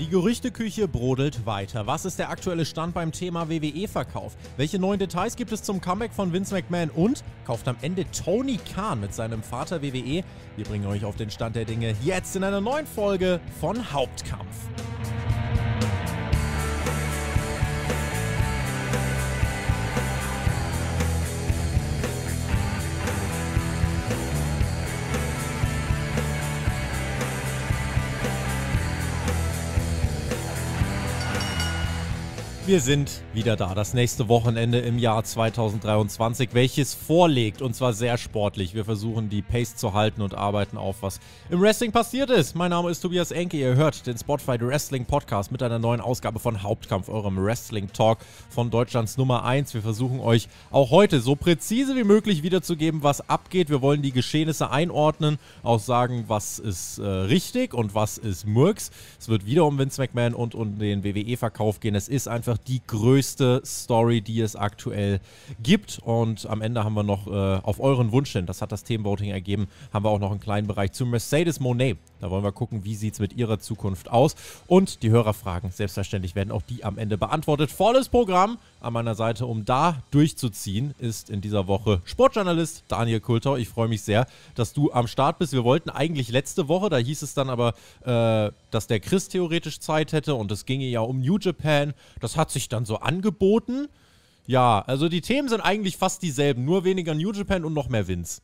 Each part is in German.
Die Gerüchteküche brodelt weiter. Was ist der aktuelle Stand beim Thema WWE-Verkauf? Welche neuen Details gibt es zum Comeback von Vince McMahon? Und kauft am Ende Tony Khan mit seinem Vater WWE? Wir bringen euch auf den Stand der Dinge jetzt in einer neuen Folge von Hauptkampf. Wir sind wieder da. Das nächste Wochenende im Jahr 2023, welches vorlegt und zwar sehr sportlich. Wir versuchen die Pace zu halten und arbeiten auf, was im Wrestling passiert ist. Mein Name ist Tobias Enke. Ihr hört den Spotfight Wrestling Podcast mit einer neuen Ausgabe von Hauptkampf, eurem Wrestling Talk von Deutschlands Nummer 1. Wir versuchen euch auch heute so präzise wie möglich wiederzugeben, was abgeht. Wir wollen die Geschehnisse einordnen, auch sagen, was ist äh, richtig und was ist Murks. Es wird wieder um Vince McMahon und um den WWE-Verkauf gehen. Es ist einfach die größte Story, die es aktuell gibt. Und am Ende haben wir noch äh, auf euren Wunsch, denn das hat das Themenvoting ergeben, haben wir auch noch einen kleinen Bereich zu Mercedes Monet. Da wollen wir gucken, wie sieht es mit ihrer Zukunft aus. Und die Hörerfragen, selbstverständlich, werden auch die am Ende beantwortet. Volles Programm an meiner Seite, um da durchzuziehen, ist in dieser Woche Sportjournalist Daniel Kultau. Ich freue mich sehr, dass du am Start bist. Wir wollten eigentlich letzte Woche, da hieß es dann aber, äh, dass der Chris theoretisch Zeit hätte und es ginge ja um New Japan. Das hat hat sich dann so angeboten. Ja, also die Themen sind eigentlich fast dieselben, nur weniger New Japan und noch mehr Wins.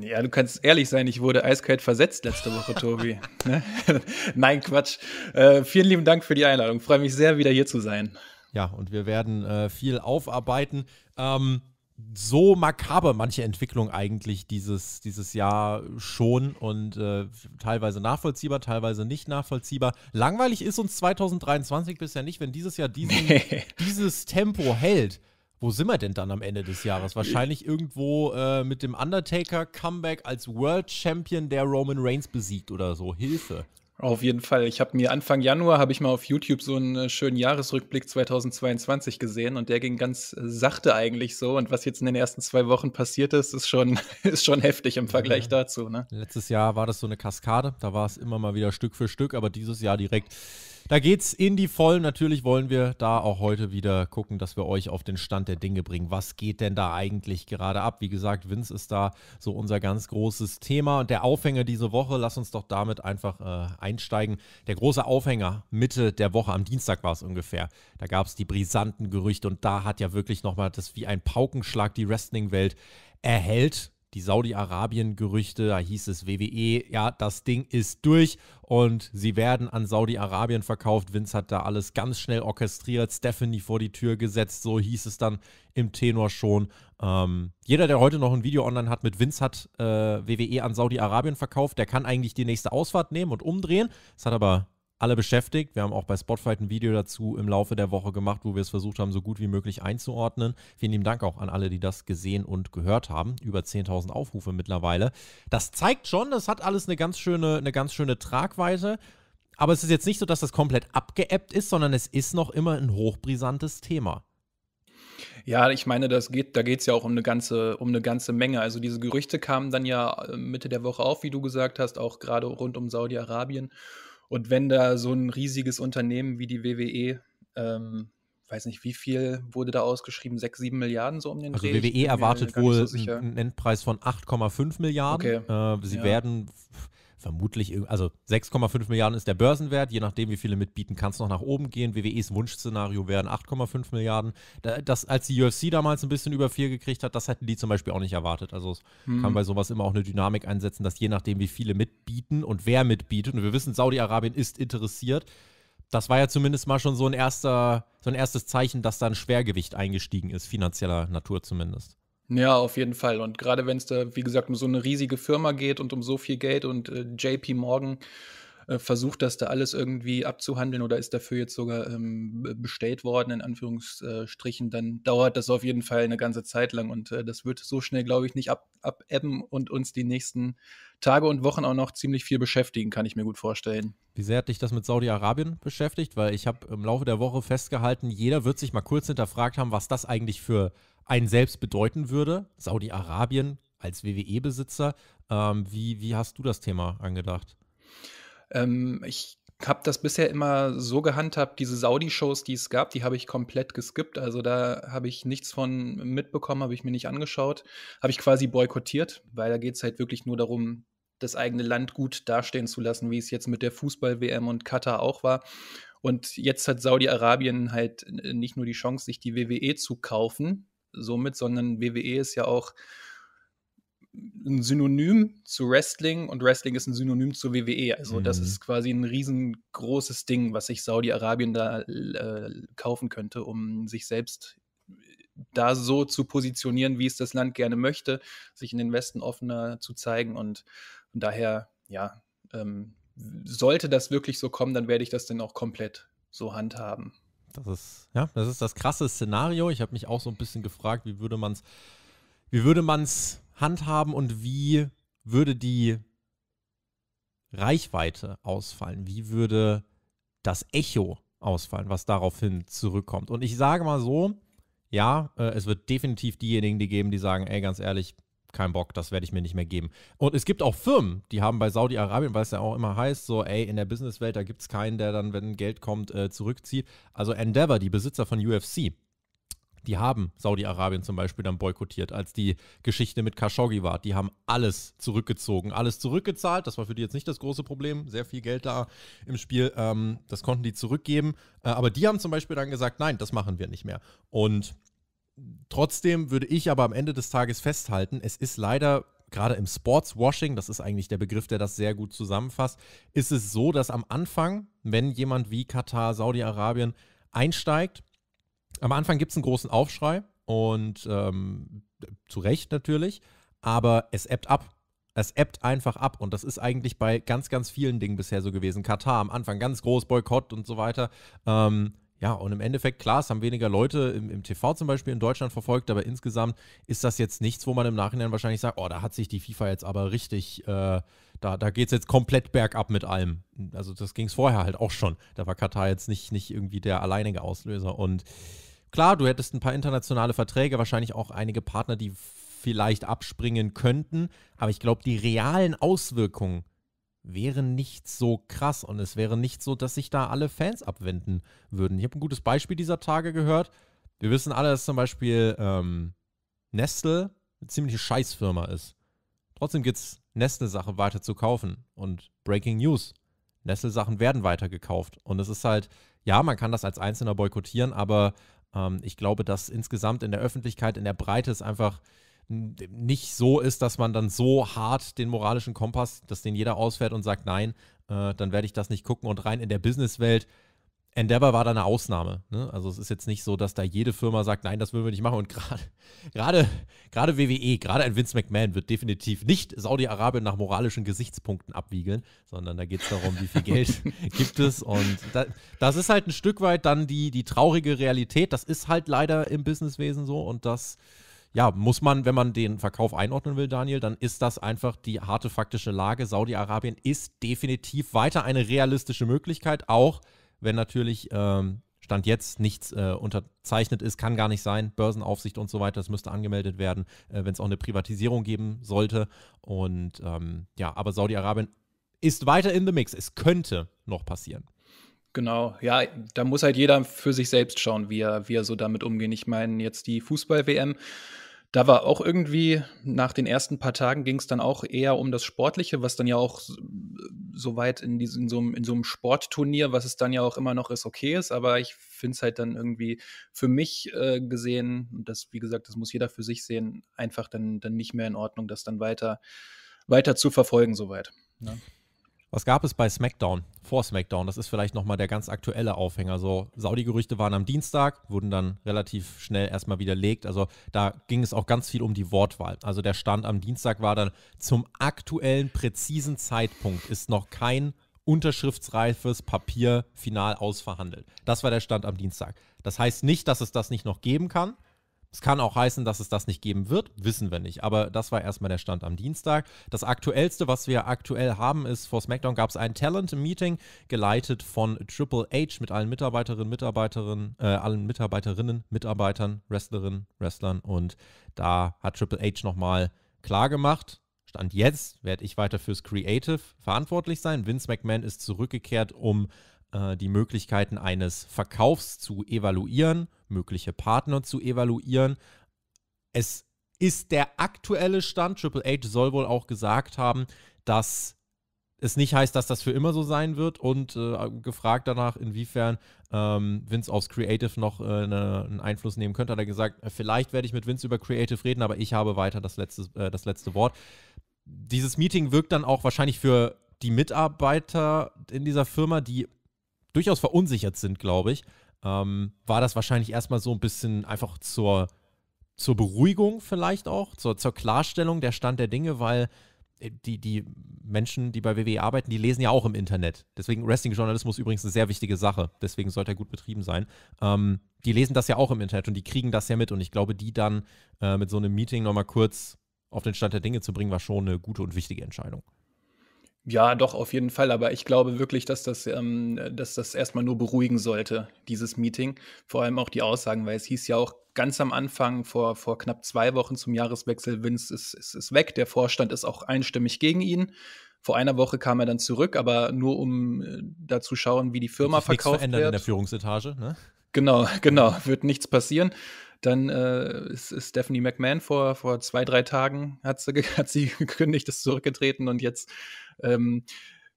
Ja, du kannst ehrlich sein, ich wurde eiskalt versetzt letzte Woche, Tobi. Ne? Nein, Quatsch. Äh, vielen lieben Dank für die Einladung. Freue mich sehr, wieder hier zu sein. Ja, und wir werden äh, viel aufarbeiten. Ähm, so makaber manche Entwicklung eigentlich dieses, dieses Jahr schon und äh, teilweise nachvollziehbar, teilweise nicht nachvollziehbar. Langweilig ist uns 2023 bisher nicht, wenn dieses Jahr diesen, nee. dieses Tempo hält. Wo sind wir denn dann am Ende des Jahres? Wahrscheinlich irgendwo äh, mit dem Undertaker-Comeback als World Champion, der Roman Reigns besiegt oder so. Hilfe. Auf jeden Fall. Ich habe mir Anfang Januar habe ich mal auf YouTube so einen äh, schönen Jahresrückblick 2022 gesehen und der ging ganz äh, sachte eigentlich so. Und was jetzt in den ersten zwei Wochen passiert ist, ist schon, ist schon heftig im Vergleich ja. dazu. Ne? Letztes Jahr war das so eine Kaskade. Da war es immer mal wieder Stück für Stück, aber dieses Jahr direkt da geht's in die Vollen. Natürlich wollen wir da auch heute wieder gucken, dass wir euch auf den Stand der Dinge bringen. Was geht denn da eigentlich gerade ab? Wie gesagt, Vince ist da so unser ganz großes Thema und der Aufhänger diese Woche. Lass uns doch damit einfach äh, einsteigen. Der große Aufhänger Mitte der Woche, am Dienstag war es ungefähr. Da gab es die brisanten Gerüchte und da hat ja wirklich nochmal das wie ein Paukenschlag die Wrestling-Welt erhält die Saudi-Arabien-Gerüchte, da hieß es WWE, ja, das Ding ist durch und sie werden an Saudi-Arabien verkauft. Vince hat da alles ganz schnell orchestriert, Stephanie vor die Tür gesetzt, so hieß es dann im Tenor schon. Ähm, jeder, der heute noch ein Video online hat mit Vince, hat äh, WWE an Saudi-Arabien verkauft, der kann eigentlich die nächste Ausfahrt nehmen und umdrehen. Das hat aber alle beschäftigt. Wir haben auch bei Spotify ein Video dazu im Laufe der Woche gemacht, wo wir es versucht haben, so gut wie möglich einzuordnen. Vielen lieben Dank auch an alle, die das gesehen und gehört haben. Über 10.000 Aufrufe mittlerweile. Das zeigt schon, das hat alles eine ganz schöne, eine ganz schöne Tragweite. Aber es ist jetzt nicht so, dass das komplett abgeebbt ist, sondern es ist noch immer ein hochbrisantes Thema. Ja, ich meine, das geht, da geht es ja auch um eine, ganze, um eine ganze Menge. Also diese Gerüchte kamen dann ja äh, Mitte der Woche auf, wie du gesagt hast, auch gerade rund um Saudi-Arabien. Und wenn da so ein riesiges Unternehmen wie die WWE, ähm, weiß nicht, wie viel wurde da ausgeschrieben, 6, 7 Milliarden so um den also Dreh? Also WWE erwartet wohl so einen Endpreis von 8,5 Milliarden. Okay. Äh, sie ja. werden vermutlich, also 6,5 Milliarden ist der Börsenwert, je nachdem, wie viele mitbieten, kann es noch nach oben gehen. WWEs Wunschszenario wären 8,5 Milliarden. Das, als die UFC damals ein bisschen über 4 gekriegt hat, das hätten die zum Beispiel auch nicht erwartet. Also es mhm. kann bei sowas immer auch eine Dynamik einsetzen, dass je nachdem, wie viele mitbieten und wer mitbietet, und wir wissen, Saudi-Arabien ist interessiert, das war ja zumindest mal schon so ein erster, so ein erstes Zeichen, dass da ein Schwergewicht eingestiegen ist, finanzieller Natur zumindest. Ja, auf jeden Fall. Und gerade wenn es da, wie gesagt, um so eine riesige Firma geht und um so viel Geld und äh, JP Morgan äh, versucht das da alles irgendwie abzuhandeln oder ist dafür jetzt sogar ähm, bestellt worden, in Anführungsstrichen, dann dauert das auf jeden Fall eine ganze Zeit lang und äh, das wird so schnell, glaube ich, nicht ab, abebben und uns die nächsten Tage und Wochen auch noch ziemlich viel beschäftigen, kann ich mir gut vorstellen. Wie sehr hat dich das mit Saudi-Arabien beschäftigt? Weil ich habe im Laufe der Woche festgehalten, jeder wird sich mal kurz hinterfragt haben, was das eigentlich für einen selbst bedeuten würde, Saudi-Arabien als WWE-Besitzer. Ähm, wie, wie hast du das Thema angedacht? Ähm, ich habe das bisher immer so gehandhabt, diese Saudi-Shows, die es gab, die habe ich komplett geskippt. Also da habe ich nichts von mitbekommen, habe ich mir nicht angeschaut, habe ich quasi boykottiert, weil da geht es halt wirklich nur darum, das eigene Land gut dastehen zu lassen, wie es jetzt mit der Fußball-WM und Katar auch war. Und jetzt hat Saudi-Arabien halt nicht nur die Chance, sich die WWE zu kaufen, somit, sondern WWE ist ja auch ein Synonym zu Wrestling und Wrestling ist ein Synonym zu WWE. Also mhm. das ist quasi ein riesengroßes Ding, was sich Saudi-Arabien da äh, kaufen könnte, um sich selbst äh, da so zu positionieren, wie es das Land gerne möchte, sich in den Westen offener zu zeigen. Und von daher, ja, ähm, sollte das wirklich so kommen, dann werde ich das dann auch komplett so handhaben. Das ist, ja, das ist das krasse Szenario. Ich habe mich auch so ein bisschen gefragt, wie würde man es, wie würde man es handhaben und wie würde die Reichweite ausfallen? Wie würde das Echo ausfallen, was daraufhin zurückkommt? Und ich sage mal so, ja, äh, es wird definitiv diejenigen, die geben, die sagen, ey, ganz ehrlich, keinen Bock, das werde ich mir nicht mehr geben. Und es gibt auch Firmen, die haben bei Saudi-Arabien, weil es ja auch immer heißt, so, ey, in der Businesswelt, da gibt es keinen, der dann, wenn Geld kommt, äh, zurückzieht. Also Endeavor, die Besitzer von UFC, die haben Saudi-Arabien zum Beispiel dann boykottiert, als die Geschichte mit Khashoggi war. Die haben alles zurückgezogen, alles zurückgezahlt. Das war für die jetzt nicht das große Problem. Sehr viel Geld da im Spiel. Ähm, das konnten die zurückgeben. Äh, aber die haben zum Beispiel dann gesagt, nein, das machen wir nicht mehr. Und Trotzdem würde ich aber am Ende des Tages festhalten, es ist leider gerade im Sportswashing, das ist eigentlich der Begriff, der das sehr gut zusammenfasst, ist es so, dass am Anfang, wenn jemand wie Katar, Saudi-Arabien einsteigt, am Anfang gibt es einen großen Aufschrei und ähm, zu Recht natürlich, aber es ebbt ab. Es ebbt einfach ab und das ist eigentlich bei ganz, ganz vielen Dingen bisher so gewesen. Katar am Anfang ganz groß, Boykott und so weiter. Ähm, ja, und im Endeffekt, klar, es haben weniger Leute im, im, TV zum Beispiel in Deutschland verfolgt, aber insgesamt ist das jetzt nichts, wo man im Nachhinein wahrscheinlich sagt, oh, da hat sich die FIFA jetzt aber richtig, äh, da, da geht es jetzt komplett bergab mit allem. Also das ging es vorher halt auch schon. Da war Katar jetzt nicht, nicht irgendwie der alleinige Auslöser. Und klar, du hättest ein paar internationale Verträge, wahrscheinlich auch einige Partner, die vielleicht abspringen könnten, aber ich glaube, die realen Auswirkungen wäre nicht so krass und es wäre nicht so, dass sich da alle Fans abwenden würden. Ich habe ein gutes Beispiel dieser Tage gehört. Wir wissen alle, dass zum Beispiel ähm, Nestle eine ziemliche Scheißfirma ist. Trotzdem gibt es Nestle-Sachen weiter zu kaufen. Und Breaking News: Nestle-Sachen werden weiter gekauft. Und es ist halt, ja, man kann das als Einzelner boykottieren, aber ähm, ich glaube, dass insgesamt in der Öffentlichkeit, in der Breite es einfach nicht so ist, dass man dann so hart den moralischen Kompass, dass den jeder ausfährt und sagt, nein, äh, dann werde ich das nicht gucken. Und rein in der Businesswelt, Endeavor war da eine Ausnahme. Ne? Also es ist jetzt nicht so, dass da jede Firma sagt, nein, das würden wir nicht machen. Und gerade gerade WWE, gerade ein Vince McMahon wird definitiv nicht Saudi-Arabien nach moralischen Gesichtspunkten abwiegeln, sondern da geht es darum, wie viel Geld gibt es. Und da, das ist halt ein Stück weit dann die, die traurige Realität. Das ist halt leider im Businesswesen so und das ja, muss man, wenn man den Verkauf einordnen will, Daniel, dann ist das einfach die harte faktische Lage. Saudi-Arabien ist definitiv weiter eine realistische Möglichkeit, auch wenn natürlich ähm, Stand jetzt nichts äh, unterzeichnet ist, kann gar nicht sein. Börsenaufsicht und so weiter, das müsste angemeldet werden, äh, wenn es auch eine Privatisierung geben sollte. Und ähm, ja, aber Saudi-Arabien ist weiter in the mix. Es könnte noch passieren. Genau, ja, da muss halt jeder für sich selbst schauen, wie er, wie er so damit umgeht. Ich meine, jetzt die Fußball-WM da war auch irgendwie, nach den ersten paar Tagen ging es dann auch eher um das Sportliche, was dann ja auch so weit in, diesem, in so, einem, in so einem Sportturnier, was es dann ja auch immer noch ist, okay ist. Aber ich finde es halt dann irgendwie für mich äh, gesehen, das, wie gesagt, das muss jeder für sich sehen, einfach dann, dann nicht mehr in Ordnung, das dann weiter, weiter zu verfolgen, soweit. Ne? Was gab es bei SmackDown, vor SmackDown? Das ist vielleicht nochmal der ganz aktuelle Aufhänger. So, Saudi-Gerüchte waren am Dienstag, wurden dann relativ schnell erstmal widerlegt. Also da ging es auch ganz viel um die Wortwahl. Also der Stand am Dienstag war dann zum aktuellen, präzisen Zeitpunkt ist noch kein unterschriftsreifes Papier final ausverhandelt. Das war der Stand am Dienstag. Das heißt nicht, dass es das nicht noch geben kann. Es kann auch heißen, dass es das nicht geben wird, wissen wir nicht. Aber das war erstmal der Stand am Dienstag. Das aktuellste, was wir aktuell haben, ist, vor SmackDown gab es ein Talent-Meeting, geleitet von Triple H mit allen Mitarbeiterinnen, Mitarbeiterinnen, äh, allen Mitarbeiterinnen, Mitarbeitern, Wrestlerinnen, Wrestlern. Und da hat Triple H nochmal klargemacht. Stand jetzt werde ich weiter fürs Creative verantwortlich sein. Vince McMahon ist zurückgekehrt, um äh, die Möglichkeiten eines Verkaufs zu evaluieren, mögliche Partner zu evaluieren. Es ist der aktuelle Stand. Triple H soll wohl auch gesagt haben, dass es nicht heißt, dass das für immer so sein wird und äh, gefragt danach, inwiefern ähm, Vince aufs Creative noch äh, ne, einen Einfluss nehmen könnte, hat er gesagt, vielleicht werde ich mit Vince über Creative reden, aber ich habe weiter das letzte, äh, das letzte Wort. Dieses Meeting wirkt dann auch wahrscheinlich für die Mitarbeiter in dieser Firma, die durchaus verunsichert sind, glaube ich, ähm, war das wahrscheinlich erstmal so ein bisschen einfach zur, zur Beruhigung vielleicht auch, zur, zur Klarstellung der Stand der Dinge, weil äh, die, die Menschen, die bei WWE arbeiten, die lesen ja auch im Internet. Deswegen Wrestling-Journalismus übrigens eine sehr wichtige Sache. Deswegen sollte er gut betrieben sein. Ähm, die lesen das ja auch im Internet und die kriegen das ja mit. Und ich glaube, die dann äh, mit so einem Meeting nochmal kurz auf den Stand der Dinge zu bringen, war schon eine gute und wichtige Entscheidung. Ja, doch, auf jeden Fall. Aber ich glaube wirklich, dass das, ähm, dass das erstmal nur beruhigen sollte, dieses Meeting. Vor allem auch die Aussagen, weil es hieß ja auch ganz am Anfang, vor, vor knapp zwei Wochen zum Jahreswechsel, Vince ist, ist, ist weg. Der Vorstand ist auch einstimmig gegen ihn. Vor einer Woche kam er dann zurück, aber nur um äh, zu schauen, wie die Firma wird verkauft verändern wird. in der Führungsetage, ne? Genau, genau, wird nichts passieren. Dann äh, ist, ist, Stephanie McMahon vor, vor zwei, drei Tagen, hat sie, hat sie gekündigt, ist zurückgetreten und jetzt ähm,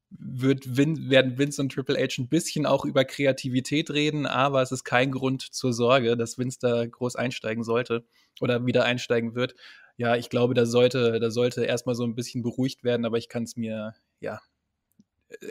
wird Vin, werden Vince und Triple H ein bisschen auch über Kreativität reden, aber es ist kein Grund zur Sorge, dass Vince da groß einsteigen sollte oder wieder einsteigen wird. Ja, ich glaube, da sollte, da sollte erstmal so ein bisschen beruhigt werden, aber ich kann es mir, ja,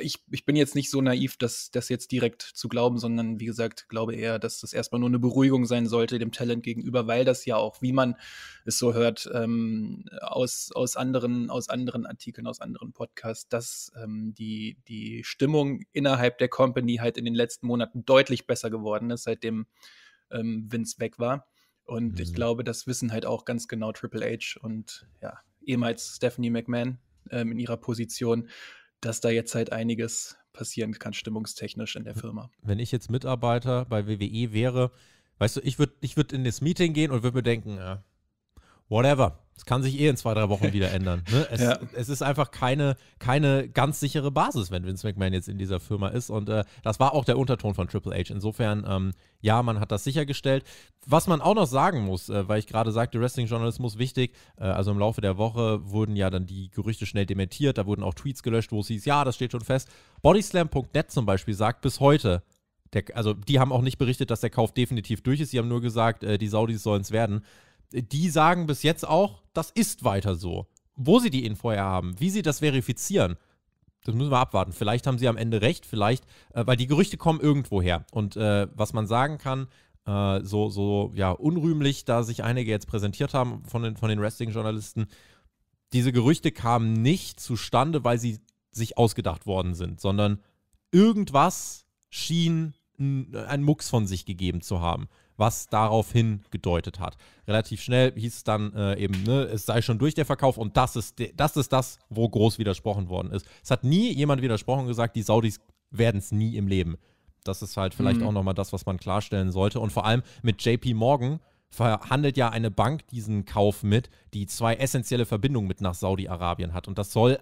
ich, ich bin jetzt nicht so naiv, dass das jetzt direkt zu glauben, sondern wie gesagt, glaube eher, dass das erstmal nur eine Beruhigung sein sollte dem Talent gegenüber, weil das ja auch, wie man es so hört, ähm, aus, aus, anderen, aus anderen Artikeln, aus anderen Podcasts, dass ähm, die, die Stimmung innerhalb der Company halt in den letzten Monaten deutlich besser geworden ist, seitdem ähm, Vince weg war. Und mhm. ich glaube, das wissen halt auch ganz genau Triple H und ja, ehemals Stephanie McMahon ähm, in ihrer Position dass da jetzt halt einiges passieren kann, stimmungstechnisch in der Firma. Wenn ich jetzt Mitarbeiter bei WWE wäre, weißt du, ich würde ich würd in das Meeting gehen und würde mir denken, ja, whatever. Es kann sich eh in zwei, drei Wochen wieder ändern. Ne? Es, ja. es, ist einfach keine, keine ganz sichere Basis, wenn Vince McMahon jetzt in dieser Firma ist. Und äh, das war auch der Unterton von Triple H. Insofern, ähm, ja, man hat das sichergestellt. Was man auch noch sagen muss, äh, weil ich gerade sagte, Wrestling-Journalismus wichtig. Äh, also im Laufe der Woche wurden ja dann die Gerüchte schnell dementiert. Da wurden auch Tweets gelöscht, wo es hieß, ja, das steht schon fest. Bodyslam.net zum Beispiel sagt bis heute, der, also die haben auch nicht berichtet, dass der Kauf definitiv durch ist. Sie haben nur gesagt, äh, die Saudis sollen es werden die sagen bis jetzt auch, das ist weiter so. Wo sie die Info her haben, wie sie das verifizieren, das müssen wir abwarten. Vielleicht haben sie am Ende recht, vielleicht, äh, weil die Gerüchte kommen irgendwo her. Und äh, was man sagen kann, äh, so, so ja, unrühmlich, da sich einige jetzt präsentiert haben von den, von den Wrestling-Journalisten, diese Gerüchte kamen nicht zustande, weil sie sich ausgedacht worden sind, sondern irgendwas schien ein Mucks von sich gegeben zu haben was darauf hingedeutet hat. Relativ schnell hieß es dann äh, eben, ne, es sei schon durch der Verkauf und das ist, das ist das, wo groß widersprochen worden ist. Es hat nie jemand widersprochen und gesagt, die Saudis werden es nie im Leben. Das ist halt vielleicht mhm. auch nochmal das, was man klarstellen sollte. Und vor allem mit JP Morgan verhandelt ja eine Bank diesen Kauf mit, die zwei essentielle Verbindungen mit nach Saudi-Arabien hat. Und das soll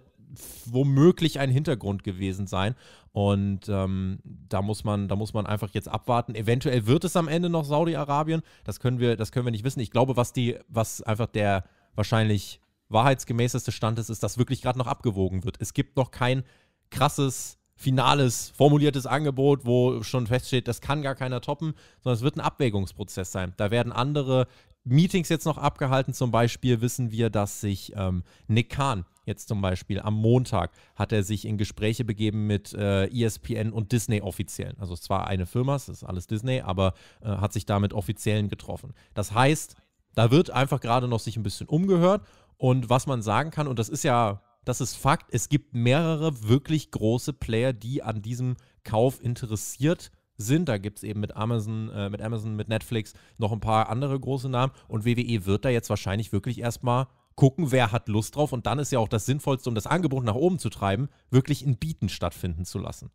womöglich ein Hintergrund gewesen sein. Und ähm, da muss man, da muss man einfach jetzt abwarten. Eventuell wird es am Ende noch Saudi-Arabien. Das können wir, das können wir nicht wissen. Ich glaube, was die, was einfach der wahrscheinlich wahrheitsgemäßeste Stand ist, ist, dass wirklich gerade noch abgewogen wird. Es gibt noch kein krasses finales formuliertes Angebot, wo schon feststeht, das kann gar keiner toppen, sondern es wird ein Abwägungsprozess sein. Da werden andere Meetings jetzt noch abgehalten. Zum Beispiel wissen wir, dass sich ähm, Nick Kahn jetzt zum Beispiel am Montag hat er sich in Gespräche begeben mit äh, ESPN und Disney-Offiziellen. Also zwar eine Firma, es ist alles Disney, aber äh, hat sich da mit Offiziellen getroffen. Das heißt, da wird einfach gerade noch sich ein bisschen umgehört. Und was man sagen kann, und das ist ja, das ist Fakt, es gibt mehrere wirklich große Player, die an diesem Kauf interessiert sind sind. Da gibt es eben mit Amazon, äh, mit Amazon, mit Netflix noch ein paar andere große Namen. Und WWE wird da jetzt wahrscheinlich wirklich erstmal gucken, wer hat Lust drauf. Und dann ist ja auch das Sinnvollste, um das Angebot nach oben zu treiben, wirklich in Bieten stattfinden zu lassen.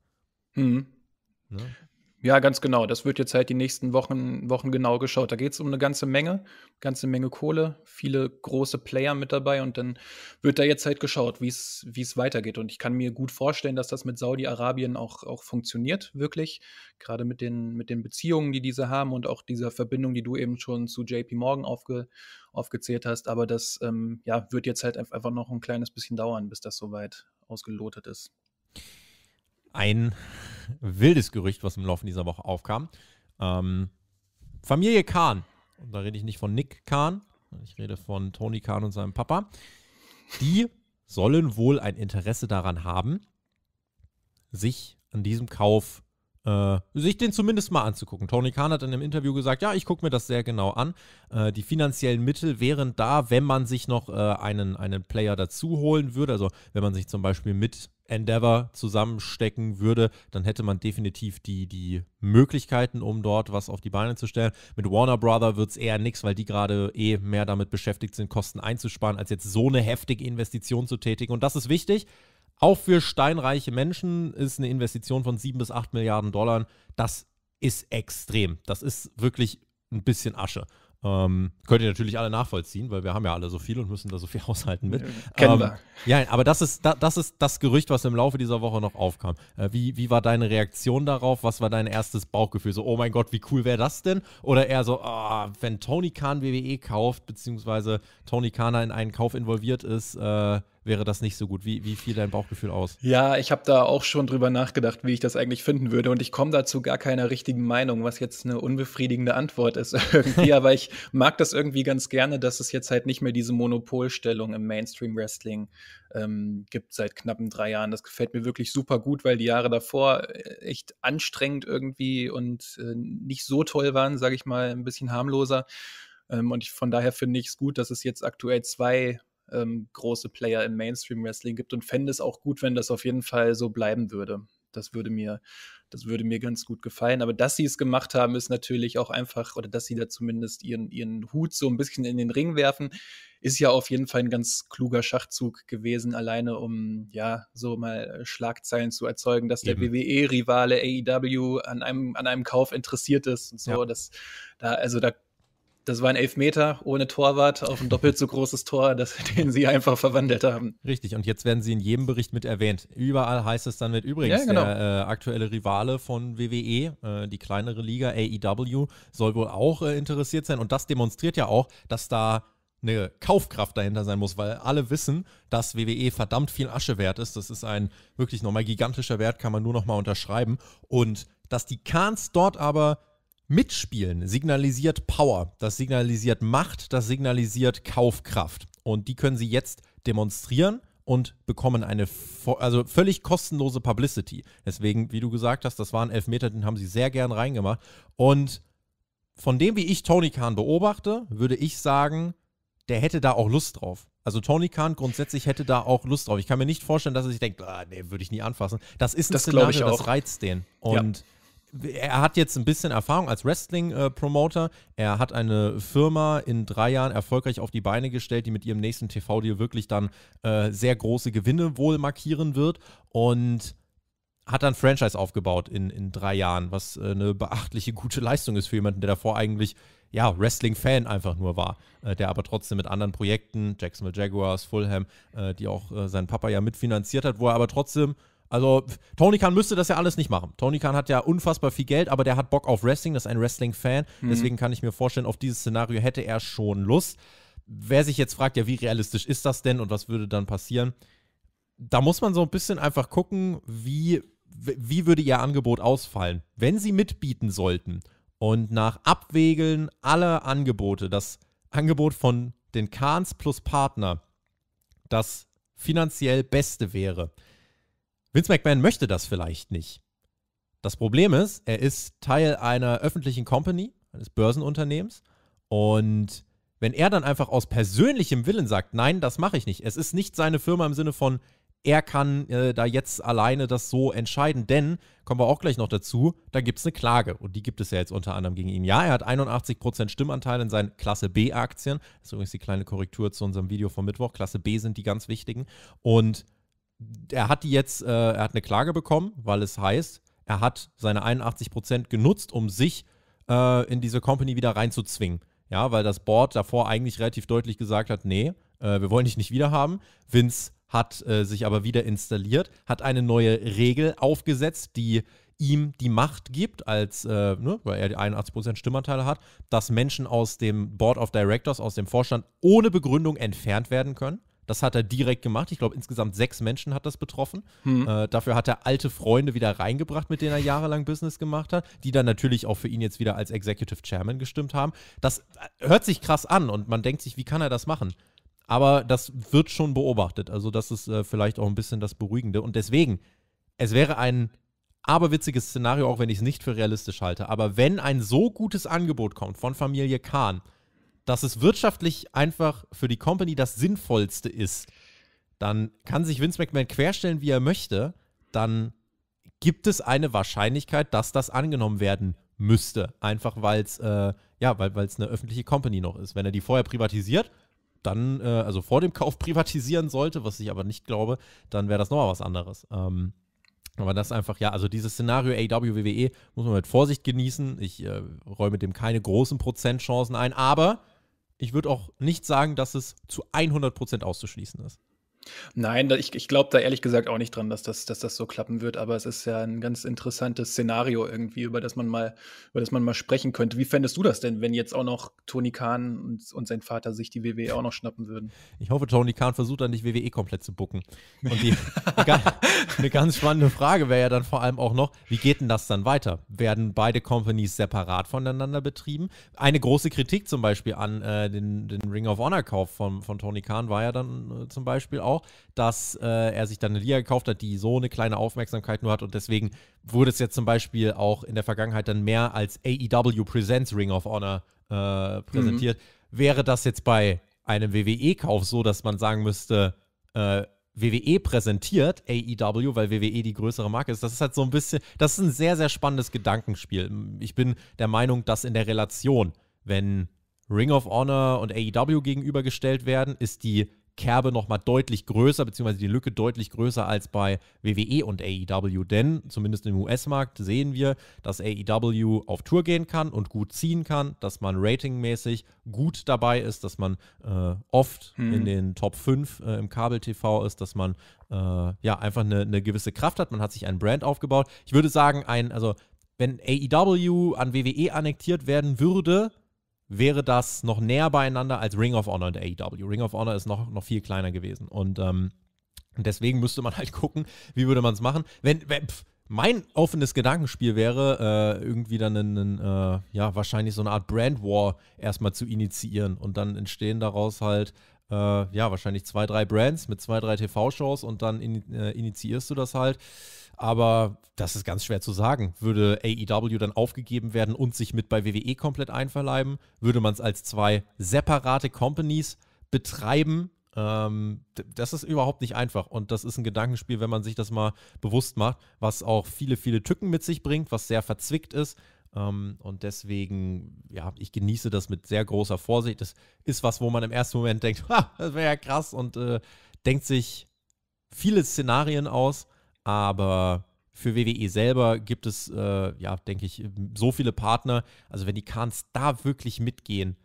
Mhm. Ne? Ja, ganz genau. Das wird jetzt halt die nächsten Wochen, Wochen genau geschaut. Da geht es um eine ganze Menge, ganze Menge Kohle, viele große Player mit dabei und dann wird da jetzt halt geschaut, wie es weitergeht. Und ich kann mir gut vorstellen, dass das mit Saudi-Arabien auch, auch funktioniert, wirklich. Gerade mit den, mit den Beziehungen, die diese haben und auch dieser Verbindung, die du eben schon zu JP Morgan aufge, aufgezählt hast. Aber das ähm, ja, wird jetzt halt einfach noch ein kleines bisschen dauern, bis das soweit ausgelotet ist ein wildes Gerücht, was im Laufe dieser Woche aufkam. Ähm, Familie Kahn, und da rede ich nicht von Nick Kahn, ich rede von Tony Kahn und seinem Papa, die sollen wohl ein Interesse daran haben, sich an diesem Kauf äh, sich den zumindest mal anzugucken. Tony Khan hat in einem Interview gesagt, ja, ich gucke mir das sehr genau an. Äh, die finanziellen Mittel wären da, wenn man sich noch äh, einen, einen Player dazu holen würde. Also wenn man sich zum Beispiel mit Endeavor zusammenstecken würde, dann hätte man definitiv die, die Möglichkeiten, um dort was auf die Beine zu stellen. Mit Warner Brother wird es eher nichts, weil die gerade eh mehr damit beschäftigt sind, Kosten einzusparen, als jetzt so eine heftige Investition zu tätigen. Und das ist wichtig, auch für steinreiche Menschen ist eine Investition von 7 bis 8 Milliarden Dollar, das ist extrem. Das ist wirklich ein bisschen Asche. Ähm, könnt ihr natürlich alle nachvollziehen, weil wir haben ja alle so viel und müssen da so viel haushalten mit. ähm, ja, aber das ist, da, das ist das Gerücht, was im Laufe dieser Woche noch aufkam. Äh, wie, wie war deine Reaktion darauf? Was war dein erstes Bauchgefühl? So, oh mein Gott, wie cool wäre das denn? Oder eher so, oh, wenn Tony Khan WWE kauft, beziehungsweise Tony Khan in einen Kauf involviert ist, äh, wäre das nicht so gut. Wie, wie fiel dein Bauchgefühl aus? Ja, ich habe da auch schon drüber nachgedacht, wie ich das eigentlich finden würde. Und ich komme dazu gar keiner richtigen Meinung, was jetzt eine unbefriedigende Antwort ist irgendwie. Aber ich mag das irgendwie ganz gerne, dass es jetzt halt nicht mehr diese Monopolstellung im Mainstream-Wrestling ähm, gibt seit knappen drei Jahren. Das gefällt mir wirklich super gut, weil die Jahre davor äh, echt anstrengend irgendwie und äh, nicht so toll waren, sage ich mal, ein bisschen harmloser. Ähm, und ich, von daher finde ich es gut, dass es jetzt aktuell zwei ähm, große Player im Mainstream-Wrestling gibt und fände es auch gut, wenn das auf jeden Fall so bleiben würde. Das würde mir, das würde mir ganz gut gefallen. Aber dass sie es gemacht haben, ist natürlich auch einfach, oder dass sie da zumindest ihren, ihren Hut so ein bisschen in den Ring werfen, ist ja auf jeden Fall ein ganz kluger Schachzug gewesen, alleine um ja so mal äh, Schlagzeilen zu erzeugen, dass der WWE-Rivale AEW an einem, an einem Kauf interessiert ist und so. Ja. Das, da, also da das war ein Elfmeter ohne Torwart auf ein doppelt so großes Tor, das, den sie einfach verwandelt haben. Richtig, und jetzt werden sie in jedem Bericht mit erwähnt. Überall heißt es dann mit übrigens, ja, genau. der äh, aktuelle Rivale von WWE, äh, die kleinere Liga AEW, soll wohl auch äh, interessiert sein. Und das demonstriert ja auch, dass da eine Kaufkraft dahinter sein muss, weil alle wissen, dass WWE verdammt viel Asche wert ist. Das ist ein wirklich nochmal gigantischer Wert, kann man nur nochmal unterschreiben. Und dass die Kans dort aber Mitspielen signalisiert Power, das signalisiert Macht, das signalisiert Kaufkraft. Und die können sie jetzt demonstrieren und bekommen eine also völlig kostenlose Publicity. Deswegen, wie du gesagt hast, das waren Elfmeter, den haben sie sehr gern reingemacht. Und von dem, wie ich Tony Khan beobachte, würde ich sagen, der hätte da auch Lust drauf. Also Tony Khan grundsätzlich hätte da auch Lust drauf. Ich kann mir nicht vorstellen, dass er sich denkt, ah, nee, würde ich nie anfassen. Das ist ein das Szenario, das reizt den. Und ja er hat jetzt ein bisschen Erfahrung als Wrestling-Promoter. Äh, er hat eine Firma in drei Jahren erfolgreich auf die Beine gestellt, die mit ihrem nächsten TV-Deal wirklich dann äh, sehr große Gewinne wohl markieren wird. Und hat dann Franchise aufgebaut in, in drei Jahren, was äh, eine beachtliche gute Leistung ist für jemanden, der davor eigentlich ja, Wrestling-Fan einfach nur war, äh, der aber trotzdem mit anderen Projekten, Jacksonville Jaguars, Fulham, äh, die auch äh, sein Papa ja mitfinanziert hat, wo er aber trotzdem also Tony Khan müsste das ja alles nicht machen. Tony Khan hat ja unfassbar viel Geld, aber der hat Bock auf Wrestling, das ist ein Wrestling-Fan. Mhm. Deswegen kann ich mir vorstellen, auf dieses Szenario hätte er schon Lust. Wer sich jetzt fragt, ja, wie realistisch ist das denn und was würde dann passieren? Da muss man so ein bisschen einfach gucken, wie, wie würde ihr Angebot ausfallen, wenn sie mitbieten sollten. Und nach Abwägeln aller Angebote, das Angebot von den Khans plus Partner, das finanziell beste wäre, Vince McMahon möchte das vielleicht nicht. Das Problem ist, er ist Teil einer öffentlichen Company, eines Börsenunternehmens. Und wenn er dann einfach aus persönlichem Willen sagt, nein, das mache ich nicht. Es ist nicht seine Firma im Sinne von, er kann äh, da jetzt alleine das so entscheiden, denn, kommen wir auch gleich noch dazu, da gibt es eine Klage und die gibt es ja jetzt unter anderem gegen ihn. Ja, er hat 81% Stimmanteil in seinen Klasse B-Aktien. Das ist übrigens die kleine Korrektur zu unserem Video vom Mittwoch. Klasse B sind die ganz wichtigen. Und er hat die jetzt, äh, er hat eine Klage bekommen, weil es heißt, er hat seine 81 genutzt, um sich äh, in diese Company wieder reinzuzwingen. Ja, weil das Board davor eigentlich relativ deutlich gesagt hat, nee, äh, wir wollen dich nicht wieder haben. Vince hat äh, sich aber wieder installiert, hat eine neue Regel aufgesetzt, die ihm die Macht gibt, als, äh, ne, weil er die 81% Stimmanteile hat, dass Menschen aus dem Board of Directors, aus dem Vorstand ohne Begründung entfernt werden können. Das hat er direkt gemacht. Ich glaube, insgesamt sechs Menschen hat das betroffen. Hm. Äh, dafür hat er alte Freunde wieder reingebracht, mit denen er jahrelang Business gemacht hat, die dann natürlich auch für ihn jetzt wieder als Executive Chairman gestimmt haben. Das äh, hört sich krass an und man denkt sich, wie kann er das machen? Aber das wird schon beobachtet. Also, das ist äh, vielleicht auch ein bisschen das Beruhigende. Und deswegen, es wäre ein aberwitziges Szenario, auch wenn ich es nicht für realistisch halte. Aber wenn ein so gutes Angebot kommt von Familie Kahn, dass es wirtschaftlich einfach für die Company das Sinnvollste ist, dann kann sich Vince McMahon querstellen, wie er möchte, dann gibt es eine Wahrscheinlichkeit, dass das angenommen werden müsste. Einfach weil es äh, ja, weil es eine öffentliche Company noch ist. Wenn er die vorher privatisiert, dann, äh, also vor dem Kauf privatisieren sollte, was ich aber nicht glaube, dann wäre das nochmal was anderes. Ähm, aber das ist einfach, ja, also dieses Szenario AWWE muss man mit Vorsicht genießen. Ich äh, räume dem keine großen Prozentchancen ein, aber ich würde auch nicht sagen, dass es zu 100% auszuschließen ist. Nein, ich, ich glaube da ehrlich gesagt auch nicht dran, dass das, dass das so klappen wird, aber es ist ja ein ganz interessantes Szenario irgendwie, über das man mal, über das man mal sprechen könnte. Wie fändest du das denn, wenn jetzt auch noch Tony Khan und, und sein Vater sich die WWE auch noch schnappen würden? Ich hoffe, Tony Khan versucht dann nicht WWE komplett zu bucken. Und die, eine ganz spannende Frage wäre ja dann vor allem auch noch, wie geht denn das dann weiter? Werden beide Companies separat voneinander betrieben? Eine große Kritik zum Beispiel an äh, den, den Ring of Honor Kauf von, von Tony Khan war ja dann äh, zum Beispiel auch, auch, dass äh, er sich dann eine Liga gekauft hat, die so eine kleine Aufmerksamkeit nur hat und deswegen wurde es jetzt zum Beispiel auch in der Vergangenheit dann mehr als AEW Presents Ring of Honor äh, präsentiert. Mhm. Wäre das jetzt bei einem WWE-Kauf so, dass man sagen müsste, äh, WWE präsentiert, AEW, weil WWE die größere Marke ist. Das ist halt so ein bisschen, das ist ein sehr, sehr spannendes Gedankenspiel. Ich bin der Meinung, dass in der Relation, wenn Ring of Honor und AEW gegenübergestellt werden, ist die Kerbe nochmal deutlich größer, beziehungsweise die Lücke deutlich größer als bei WWE und AEW. Denn zumindest im US-Markt sehen wir, dass AEW auf Tour gehen kann und gut ziehen kann, dass man ratingmäßig gut dabei ist, dass man äh, oft hm. in den Top 5 äh, im Kabel-TV ist, dass man äh, ja einfach eine, eine gewisse Kraft hat. Man hat sich einen Brand aufgebaut. Ich würde sagen, ein, also wenn AEW an WWE annektiert werden würde, wäre das noch näher beieinander als Ring of Honor und AEW. Ring of Honor ist noch, noch viel kleiner gewesen. Und ähm, deswegen müsste man halt gucken, wie würde man es machen. Wenn, wenn pff, mein offenes Gedankenspiel wäre, äh, irgendwie dann einen, äh, ja, wahrscheinlich so eine Art Brand War erstmal zu initiieren und dann entstehen daraus halt, äh, ja, wahrscheinlich zwei, drei Brands mit zwei, drei TV-Shows und dann in, äh, initiierst du das halt aber das ist ganz schwer zu sagen. Würde AEW dann aufgegeben werden und sich mit bei WWE komplett einverleiben? Würde man es als zwei separate Companies betreiben? Ähm, das ist überhaupt nicht einfach. Und das ist ein Gedankenspiel, wenn man sich das mal bewusst macht, was auch viele, viele Tücken mit sich bringt, was sehr verzwickt ist. Ähm, und deswegen, ja, ich genieße das mit sehr großer Vorsicht. Das ist was, wo man im ersten Moment denkt, ha, das wäre ja krass und äh, denkt sich viele Szenarien aus. Aber für WWE selber gibt es, äh, ja, denke ich, so viele Partner. Also wenn die Kans da wirklich mitgehen,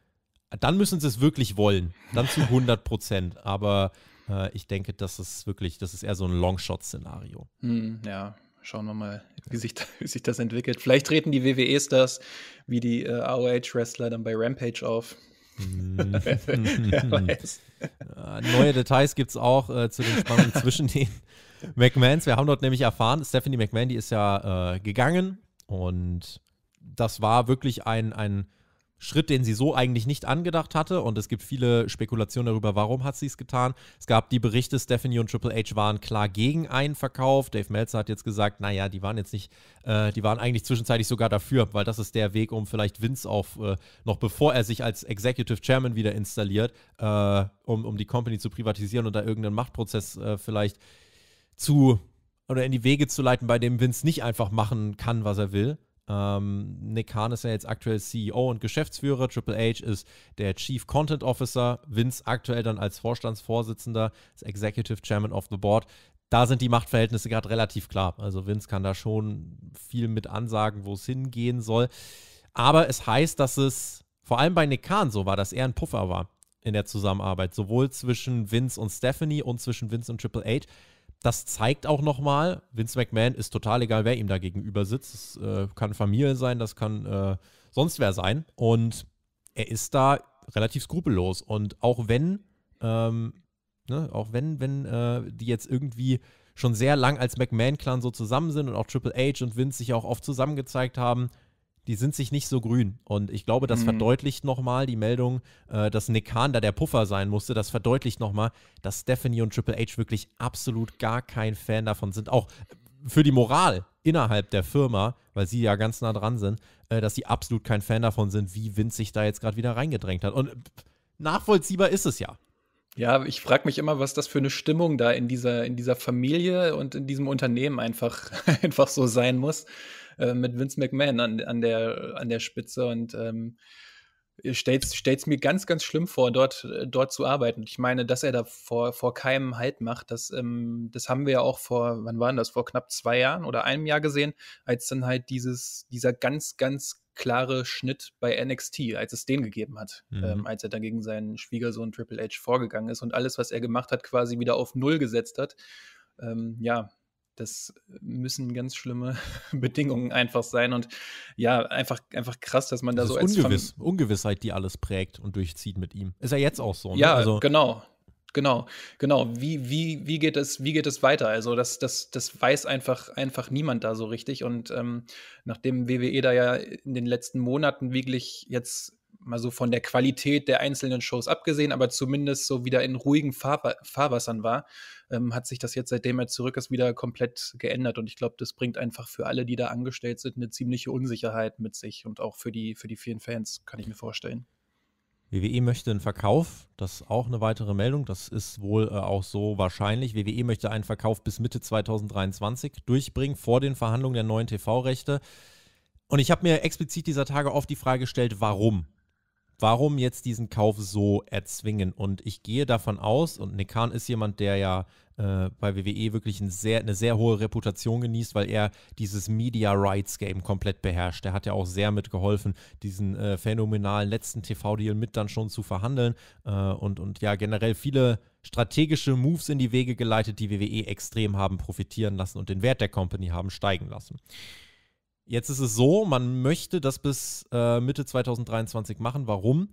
dann müssen sie es wirklich wollen. Dann zu 100 Prozent. Aber äh, ich denke, das ist wirklich, das ist eher so ein Longshot-Szenario. Hm, ja, schauen wir mal, wie sich, wie sich, das entwickelt. Vielleicht treten die WWE-Stars wie die äh, ROH-Wrestler dann bei Rampage auf. Mhm. Neue Details gibt es auch äh, zu den Spannungen zwischen denen. McMahons, wir haben dort nämlich erfahren, Stephanie McMahon, die ist ja äh, gegangen und das war wirklich ein, ein Schritt, den sie so eigentlich nicht angedacht hatte. Und es gibt viele Spekulationen darüber, warum hat sie es getan. Es gab die Berichte, Stephanie und Triple H waren klar gegen einen Verkauf. Dave Meltzer hat jetzt gesagt, naja, die waren jetzt nicht, äh, die waren eigentlich zwischenzeitlich sogar dafür, weil das ist der Weg, um vielleicht Vince auch äh, noch bevor er sich als Executive Chairman wieder installiert, äh, um, um die Company zu privatisieren und da irgendeinen Machtprozess äh, vielleicht zu oder in die Wege zu leiten, bei dem Vince nicht einfach machen kann, was er will. Ähm, Nick Khan ist ja jetzt aktuell CEO und Geschäftsführer, Triple H ist der Chief Content Officer, Vince aktuell dann als Vorstandsvorsitzender, als Executive Chairman of the Board. Da sind die Machtverhältnisse gerade relativ klar. Also Vince kann da schon viel mit ansagen, wo es hingehen soll. Aber es heißt, dass es vor allem bei Nick Kahn so war, dass er ein Puffer war in der Zusammenarbeit, sowohl zwischen Vince und Stephanie und zwischen Vince und Triple H das zeigt auch nochmal, Vince McMahon ist total egal, wer ihm da gegenüber sitzt. Das äh, kann Familie sein, das kann äh, sonst wer sein. Und er ist da relativ skrupellos. Und auch wenn, ähm, ne, auch wenn, wenn äh, die jetzt irgendwie schon sehr lang als McMahon-Clan so zusammen sind und auch Triple H und Vince sich auch oft zusammengezeigt haben, die sind sich nicht so grün. Und ich glaube, das mhm. verdeutlicht nochmal die Meldung, äh, dass Nick da der Puffer sein musste. Das verdeutlicht nochmal, dass Stephanie und Triple H wirklich absolut gar kein Fan davon sind. Auch für die Moral innerhalb der Firma, weil sie ja ganz nah dran sind, äh, dass sie absolut kein Fan davon sind, wie Vince sich da jetzt gerade wieder reingedrängt hat. Und äh, nachvollziehbar ist es ja. Ja, ich frage mich immer, was das für eine Stimmung da in dieser, in dieser Familie und in diesem Unternehmen einfach, einfach so sein muss. Äh, mit Vince McMahon an, an, der, an der Spitze und ähm, stellt es mir ganz, ganz schlimm vor, dort, dort zu arbeiten. Ich meine, dass er da vor, vor keinem Halt macht, das, ähm, das haben wir ja auch vor, wann waren das, vor knapp zwei Jahren oder einem Jahr gesehen, als dann halt dieses, dieser ganz, ganz klare Schnitt bei NXT, als es den gegeben hat, mhm. ähm, als er dann gegen seinen Schwiegersohn Triple H vorgegangen ist und alles, was er gemacht hat, quasi wieder auf Null gesetzt hat. Ähm, ja, das müssen ganz schlimme Bedingungen einfach sein und ja, einfach, einfach krass, dass man das da so ist ungewiss, Fam Ungewissheit, die alles prägt und durchzieht mit ihm. Ist ja jetzt auch so. Ne? Ja, also genau. Genau, genau. Wie, wie, wie geht es, wie geht es weiter? Also, das, das, das weiß einfach, einfach niemand da so richtig. Und ähm, nachdem WWE da ja in den letzten Monaten wirklich jetzt mal so von der Qualität der einzelnen Shows abgesehen, aber zumindest so wieder in ruhigen Fahr Fahrwassern war, ähm, hat sich das jetzt, seitdem er zurück ist, wieder komplett geändert. Und ich glaube, das bringt einfach für alle, die da angestellt sind, eine ziemliche Unsicherheit mit sich und auch für die, für die vielen Fans, kann ich mir vorstellen. WWE möchte einen Verkauf, das ist auch eine weitere Meldung, das ist wohl äh, auch so wahrscheinlich. WWE möchte einen Verkauf bis Mitte 2023 durchbringen, vor den Verhandlungen der neuen TV-Rechte. Und ich habe mir explizit dieser Tage oft die Frage gestellt, warum? warum jetzt diesen Kauf so erzwingen? Und ich gehe davon aus, und Nekan ist jemand, der ja äh, bei WWE wirklich ein sehr, eine sehr hohe Reputation genießt, weil er dieses Media Rights Game komplett beherrscht. Er hat ja auch sehr mitgeholfen, diesen äh, phänomenalen letzten TV-Deal mit dann schon zu verhandeln äh, und, und ja generell viele strategische Moves in die Wege geleitet, die WWE extrem haben profitieren lassen und den Wert der Company haben steigen lassen. Jetzt ist es so, man möchte das bis äh, Mitte 2023 machen. Warum?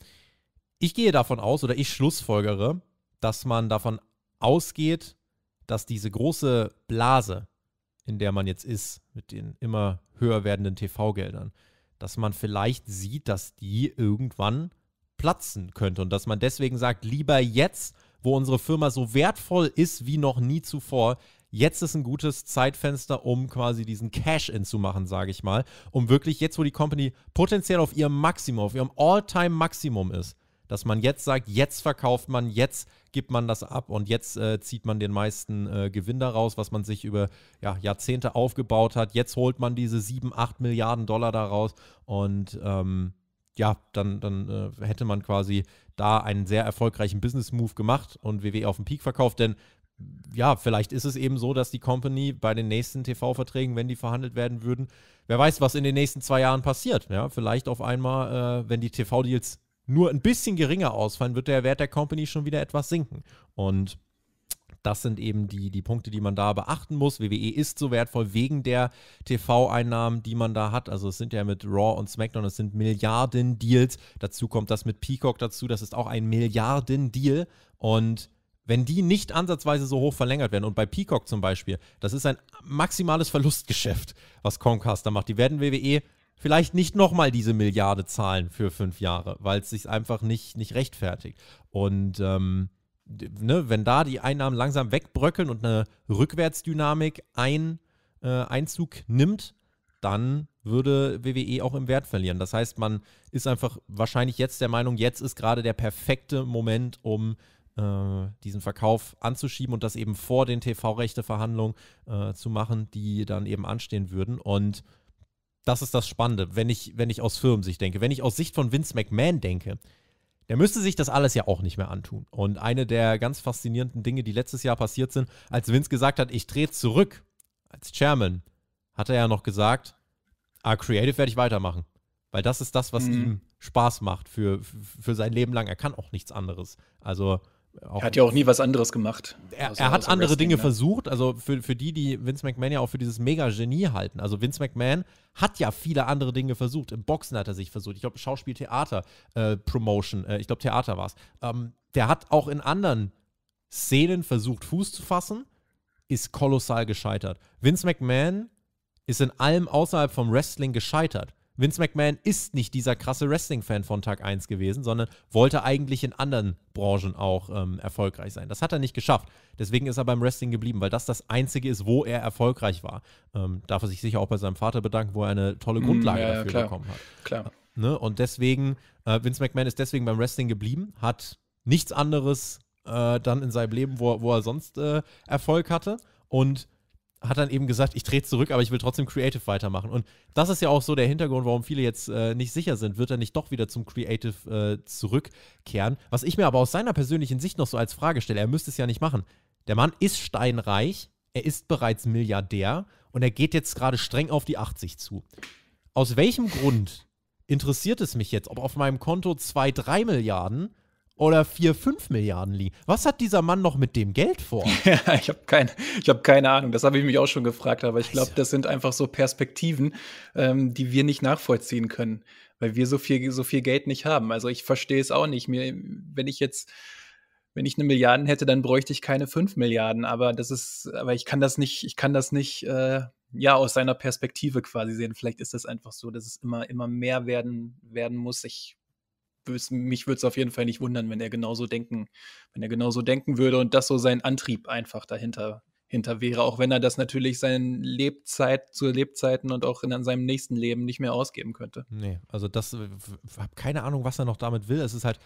Ich gehe davon aus oder ich schlussfolgere, dass man davon ausgeht, dass diese große Blase, in der man jetzt ist, mit den immer höher werdenden TV-Geldern, dass man vielleicht sieht, dass die irgendwann platzen könnte und dass man deswegen sagt, lieber jetzt, wo unsere Firma so wertvoll ist wie noch nie zuvor, jetzt ist ein gutes Zeitfenster, um quasi diesen Cash-In zu machen, sage ich mal. Um wirklich jetzt, wo die Company potenziell auf ihrem Maximum, auf ihrem All-Time-Maximum ist, dass man jetzt sagt, jetzt verkauft man, jetzt gibt man das ab und jetzt äh, zieht man den meisten äh, Gewinn daraus, was man sich über ja, Jahrzehnte aufgebaut hat. Jetzt holt man diese 7, 8 Milliarden Dollar daraus und ähm, ja, dann, dann äh, hätte man quasi da einen sehr erfolgreichen Business-Move gemacht und WWE auf den Peak verkauft. Denn ja, vielleicht ist es eben so, dass die Company bei den nächsten TV-Verträgen, wenn die verhandelt werden würden, wer weiß, was in den nächsten zwei Jahren passiert. Ja, vielleicht auf einmal, äh, wenn die TV-Deals nur ein bisschen geringer ausfallen, wird der Wert der Company schon wieder etwas sinken. Und das sind eben die, die Punkte, die man da beachten muss. WWE ist so wertvoll wegen der TV-Einnahmen, die man da hat. Also es sind ja mit Raw und SmackDown, es sind Milliarden-Deals. Dazu kommt das mit Peacock dazu, das ist auch ein Milliarden-Deal. Und wenn die nicht ansatzweise so hoch verlängert werden, und bei Peacock zum Beispiel, das ist ein maximales Verlustgeschäft, was Comcast da macht. Die werden WWE vielleicht nicht nochmal diese Milliarde zahlen für fünf Jahre, weil es sich einfach nicht, nicht rechtfertigt. Und ähm, ne, wenn da die Einnahmen langsam wegbröckeln und eine Rückwärtsdynamik ein, äh, Einzug nimmt, dann würde WWE auch im Wert verlieren. Das heißt, man ist einfach wahrscheinlich jetzt der Meinung, jetzt ist gerade der perfekte Moment, um äh, diesen Verkauf anzuschieben und das eben vor den TV-Rechte-Verhandlungen äh, zu machen, die dann eben anstehen würden. Und das ist das Spannende, wenn ich, wenn ich aus Firmensicht denke. Wenn ich aus Sicht von Vince McMahon denke, der müsste sich das alles ja auch nicht mehr antun. Und eine der ganz faszinierenden Dinge, die letztes Jahr passiert sind, als Vince gesagt hat, ich drehe zurück als Chairman, hat er ja noch gesagt, ah, Creative werde ich weitermachen. Weil das ist das, was mhm. ihm Spaß macht für, für sein Leben lang. Er kann auch nichts anderes. Also er hat ja auch nie was anderes gemacht. Er, also er hat andere Wrestling, Dinge ne? versucht, also für, für die, die Vince McMahon ja auch für dieses Mega-Genie halten. Also Vince McMahon hat ja viele andere Dinge versucht. Im Boxen hat er sich versucht. Ich glaube, Schauspiel, Theater, äh, Promotion, äh, ich glaube, Theater war es. Ähm, der hat auch in anderen Szenen versucht, Fuß zu fassen, ist kolossal gescheitert. Vince McMahon ist in allem außerhalb vom Wrestling gescheitert. Vince McMahon ist nicht dieser krasse Wrestling-Fan von Tag 1 gewesen, sondern wollte eigentlich in anderen Branchen auch ähm, erfolgreich sein. Das hat er nicht geschafft. Deswegen ist er beim Wrestling geblieben, weil das das Einzige ist, wo er erfolgreich war. Ähm, darf er sich sicher auch bei seinem Vater bedanken, wo er eine tolle mm, Grundlage mm, ja, dafür klar. bekommen hat. Klar. Ne? Und deswegen, äh, Vince McMahon ist deswegen beim Wrestling geblieben, hat nichts anderes äh, dann in seinem Leben, wo, wo er sonst äh, Erfolg hatte. Und hat dann eben gesagt, ich drehe zurück, aber ich will trotzdem Creative weitermachen. Und das ist ja auch so der Hintergrund, warum viele jetzt äh, nicht sicher sind, wird er nicht doch wieder zum Creative äh, zurückkehren. Was ich mir aber aus seiner persönlichen Sicht noch so als Frage stelle, er müsste es ja nicht machen. Der Mann ist steinreich, er ist bereits Milliardär und er geht jetzt gerade streng auf die 80 zu. Aus welchem Grund interessiert es mich jetzt, ob auf meinem Konto 2, 3 Milliarden oder 4, 5 Milliarden liegen. Was hat dieser Mann noch mit dem Geld vor? Ja, ich habe kein, hab keine Ahnung. Das habe ich mich auch schon gefragt. Aber ich glaube, also. das sind einfach so Perspektiven, ähm, die wir nicht nachvollziehen können, weil wir so viel, so viel Geld nicht haben. Also ich verstehe es auch nicht. Mir, wenn ich jetzt wenn ich eine Milliarde hätte, dann bräuchte ich keine fünf Milliarden. Aber das ist, aber ich kann das nicht, ich kann das nicht, äh, ja, aus seiner Perspektive quasi sehen. Vielleicht ist das einfach so, dass es immer, immer mehr werden, werden muss. Ich mich würde es auf jeden Fall nicht wundern, wenn er genauso denken, wenn er genauso denken würde und das so sein Antrieb einfach dahinter hinter wäre, auch wenn er das natürlich seinen Lebzeit zu Lebzeiten und auch in seinem nächsten Leben nicht mehr ausgeben könnte. Nee, also das habe keine Ahnung, was er noch damit will. Es ist halt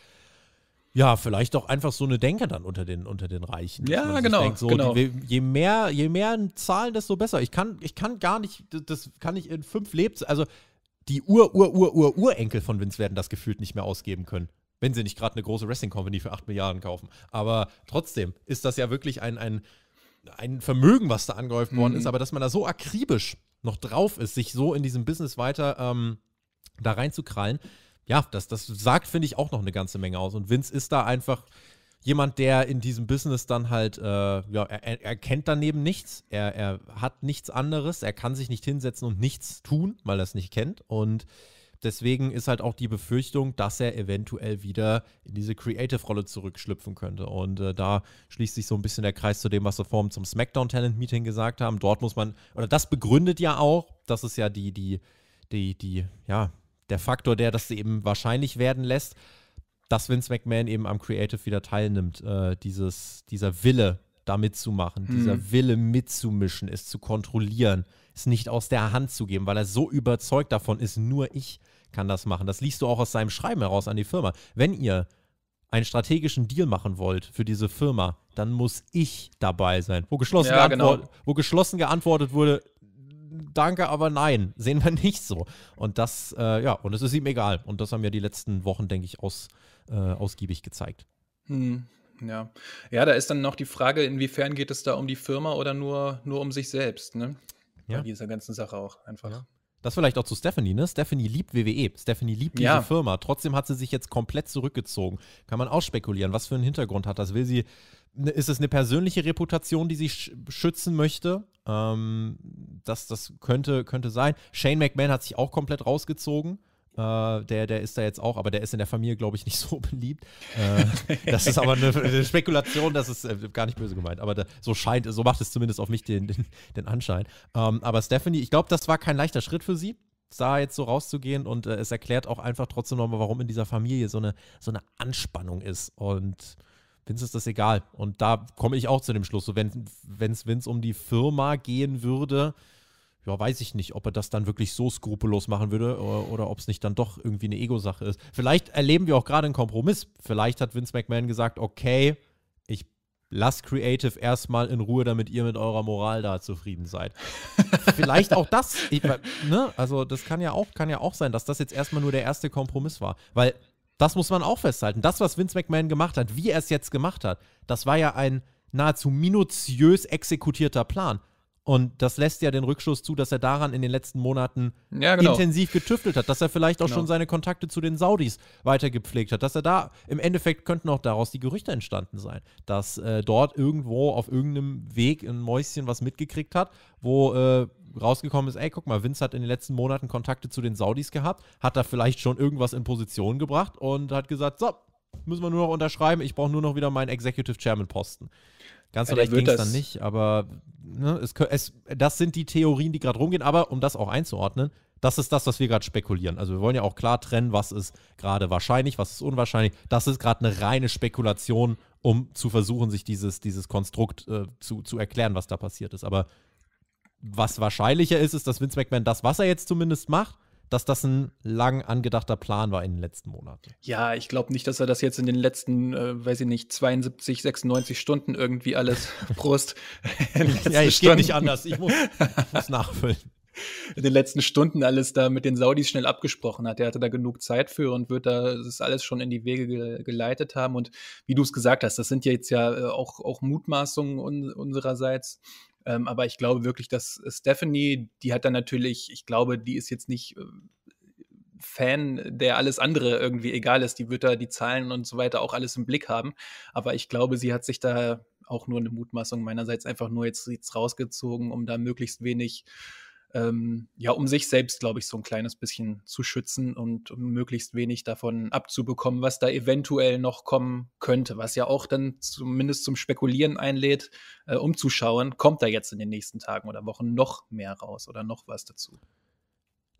ja, vielleicht doch einfach so eine Denke dann unter den, unter den Reichen. Ja, genau. Denkt, so, genau. Die, je mehr, je mehr Zahlen, desto besser. Ich kann, ich kann gar nicht, das kann ich in fünf Lebzeiten, also die Ur-Ur-Ur-Ur-Urenkel von Vince werden das gefühlt nicht mehr ausgeben können. Wenn sie nicht gerade eine große Wrestling Company für 8 Milliarden kaufen. Aber trotzdem ist das ja wirklich ein, ein, ein Vermögen, was da angehäuft mhm. worden ist. Aber dass man da so akribisch noch drauf ist, sich so in diesem Business weiter ähm, da reinzukrallen, ja, das, das sagt, finde ich, auch noch eine ganze Menge aus. Und Vince ist da einfach jemand, der in diesem Business dann halt, äh, ja, er, er, kennt daneben nichts, er, er hat nichts anderes, er kann sich nicht hinsetzen und nichts tun, weil er es nicht kennt. Und deswegen ist halt auch die Befürchtung, dass er eventuell wieder in diese Creative-Rolle zurückschlüpfen könnte. Und äh, da schließt sich so ein bisschen der Kreis zu dem, was wir vorhin zum SmackDown-Talent-Meeting gesagt haben. Dort muss man, oder das begründet ja auch, das ist ja die, die, die, die, ja, der Faktor, der das eben wahrscheinlich werden lässt dass Vince McMahon eben am Creative wieder teilnimmt. Äh, dieses, dieser Wille, da mitzumachen, mhm. dieser Wille mitzumischen, es zu kontrollieren, es nicht aus der Hand zu geben, weil er so überzeugt davon ist, nur ich kann das machen. Das liest du auch aus seinem Schreiben heraus an die Firma. Wenn ihr einen strategischen Deal machen wollt für diese Firma, dann muss ich dabei sein. Wo geschlossen, ja, genau. wo geschlossen geantwortet wurde, danke, aber nein, sehen wir nicht so. Und das, äh, ja, und es ist ihm egal. Und das haben ja die letzten Wochen, denke ich, aus, äh, ausgiebig gezeigt. Hm, ja. ja, da ist dann noch die Frage, inwiefern geht es da um die Firma oder nur, nur um sich selbst, ne? Ja. Bei dieser ganzen Sache auch einfach. Ja. Das vielleicht auch zu Stephanie, ne? Stephanie liebt WWE. Stephanie liebt ja. diese Firma. Trotzdem hat sie sich jetzt komplett zurückgezogen. Kann man auch spekulieren, was für einen Hintergrund hat das? Will sie, ne, ist es eine persönliche Reputation, die sie schützen möchte? Ähm, das das könnte, könnte sein. Shane McMahon hat sich auch komplett rausgezogen. Äh, der, der ist da jetzt auch, aber der ist in der Familie, glaube ich, nicht so beliebt. Äh, das ist aber eine, eine Spekulation, das ist äh, gar nicht böse gemeint, aber da, so scheint, so macht es zumindest auf mich den, den, den Anschein. Ähm, aber Stephanie, ich glaube, das war kein leichter Schritt für sie da jetzt so rauszugehen und äh, es erklärt auch einfach trotzdem nochmal, warum in dieser Familie so eine, so eine Anspannung ist und Vince ist das egal und da komme ich auch zu dem Schluss, so wenn es Vince um die Firma gehen würde, ja, weiß ich nicht, ob er das dann wirklich so skrupellos machen würde oder, oder ob es nicht dann doch irgendwie eine Ego-Sache ist. Vielleicht erleben wir auch gerade einen Kompromiss. Vielleicht hat Vince McMahon gesagt, okay, ich lasse Creative erstmal in Ruhe, damit ihr mit eurer Moral da zufrieden seid. Vielleicht auch das. Ich, ne? Also das kann ja, auch, kann ja auch sein, dass das jetzt erstmal nur der erste Kompromiss war. Weil das muss man auch festhalten. Das, was Vince McMahon gemacht hat, wie er es jetzt gemacht hat, das war ja ein nahezu minutiös exekutierter Plan. Und das lässt ja den Rückschluss zu, dass er daran in den letzten Monaten ja, genau. intensiv getüftelt hat, dass er vielleicht auch genau. schon seine Kontakte zu den Saudis weitergepflegt hat, dass er da, im Endeffekt könnten auch daraus die Gerüchte entstanden sein, dass äh, dort irgendwo auf irgendeinem Weg ein Mäuschen was mitgekriegt hat, wo äh, rausgekommen ist, ey, guck mal, Vince hat in den letzten Monaten Kontakte zu den Saudis gehabt, hat da vielleicht schon irgendwas in Position gebracht und hat gesagt, so, müssen wir nur noch unterschreiben, ich brauche nur noch wieder meinen Executive Chairman Posten. Ganz so leicht ging es dann nicht, aber ne, es, es, das sind die Theorien, die gerade rumgehen. Aber um das auch einzuordnen, das ist das, was wir gerade spekulieren. Also wir wollen ja auch klar trennen, was ist gerade wahrscheinlich, was ist unwahrscheinlich. Das ist gerade eine reine Spekulation, um zu versuchen, sich dieses, dieses Konstrukt äh, zu, zu erklären, was da passiert ist. Aber was wahrscheinlicher ist, ist, dass Vince McMahon das, was er jetzt zumindest macht, dass das ein lang angedachter Plan war in den letzten Monaten. Ja, ich glaube nicht, dass er das jetzt in den letzten, äh, weiß ich nicht, 72, 96 Stunden irgendwie alles Brust. ja, ich geht nicht anders. Ich muss, muss nachfüllen in den letzten Stunden alles da mit den Saudis schnell abgesprochen hat. Er hatte da genug Zeit für und wird da das alles schon in die Wege ge geleitet haben. Und wie du es gesagt hast, das sind ja jetzt ja äh, auch, auch Mutmaßungen un unsererseits. Ähm, aber ich glaube wirklich, dass äh, Stephanie, die hat dann natürlich, ich glaube, die ist jetzt nicht. Äh, Fan, der alles andere irgendwie egal ist, die wird da die Zahlen und so weiter auch alles im Blick haben. Aber ich glaube, sie hat sich da auch nur eine Mutmaßung meinerseits einfach nur jetzt, jetzt rausgezogen, um da möglichst wenig ähm, ja, um sich selbst, glaube ich, so ein kleines bisschen zu schützen und um möglichst wenig davon abzubekommen, was da eventuell noch kommen könnte, was ja auch dann zumindest zum Spekulieren einlädt, äh, um kommt da jetzt in den nächsten Tagen oder Wochen noch mehr raus oder noch was dazu.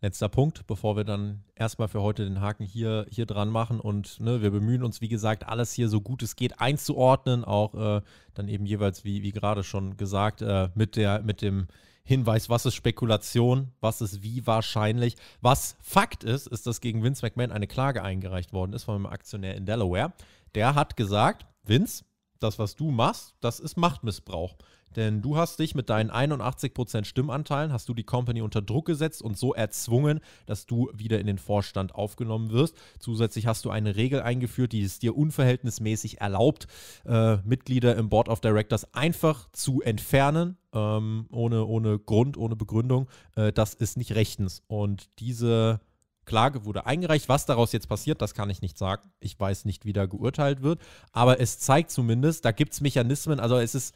Letzter Punkt, bevor wir dann erstmal für heute den Haken hier, hier dran machen. Und ne, wir bemühen uns, wie gesagt, alles hier so gut es geht einzuordnen, auch äh, dann eben jeweils, wie, wie gerade schon gesagt, äh, mit, der, mit dem Hinweis, was ist Spekulation, was ist wie wahrscheinlich. Was Fakt ist, ist, dass gegen Vince McMahon eine Klage eingereicht worden ist von einem Aktionär in Delaware. Der hat gesagt, Vince, das, was du machst, das ist Machtmissbrauch. Denn du hast dich mit deinen 81% Stimmanteilen, hast du die Company unter Druck gesetzt und so erzwungen, dass du wieder in den Vorstand aufgenommen wirst. Zusätzlich hast du eine Regel eingeführt, die es dir unverhältnismäßig erlaubt, äh, Mitglieder im Board of Directors einfach zu entfernen, ähm, ohne, ohne Grund, ohne Begründung. Äh, das ist nicht rechtens. Und diese Klage wurde eingereicht. Was daraus jetzt passiert, das kann ich nicht sagen. Ich weiß nicht, wie da geurteilt wird. Aber es zeigt zumindest, da gibt es Mechanismen. Also es ist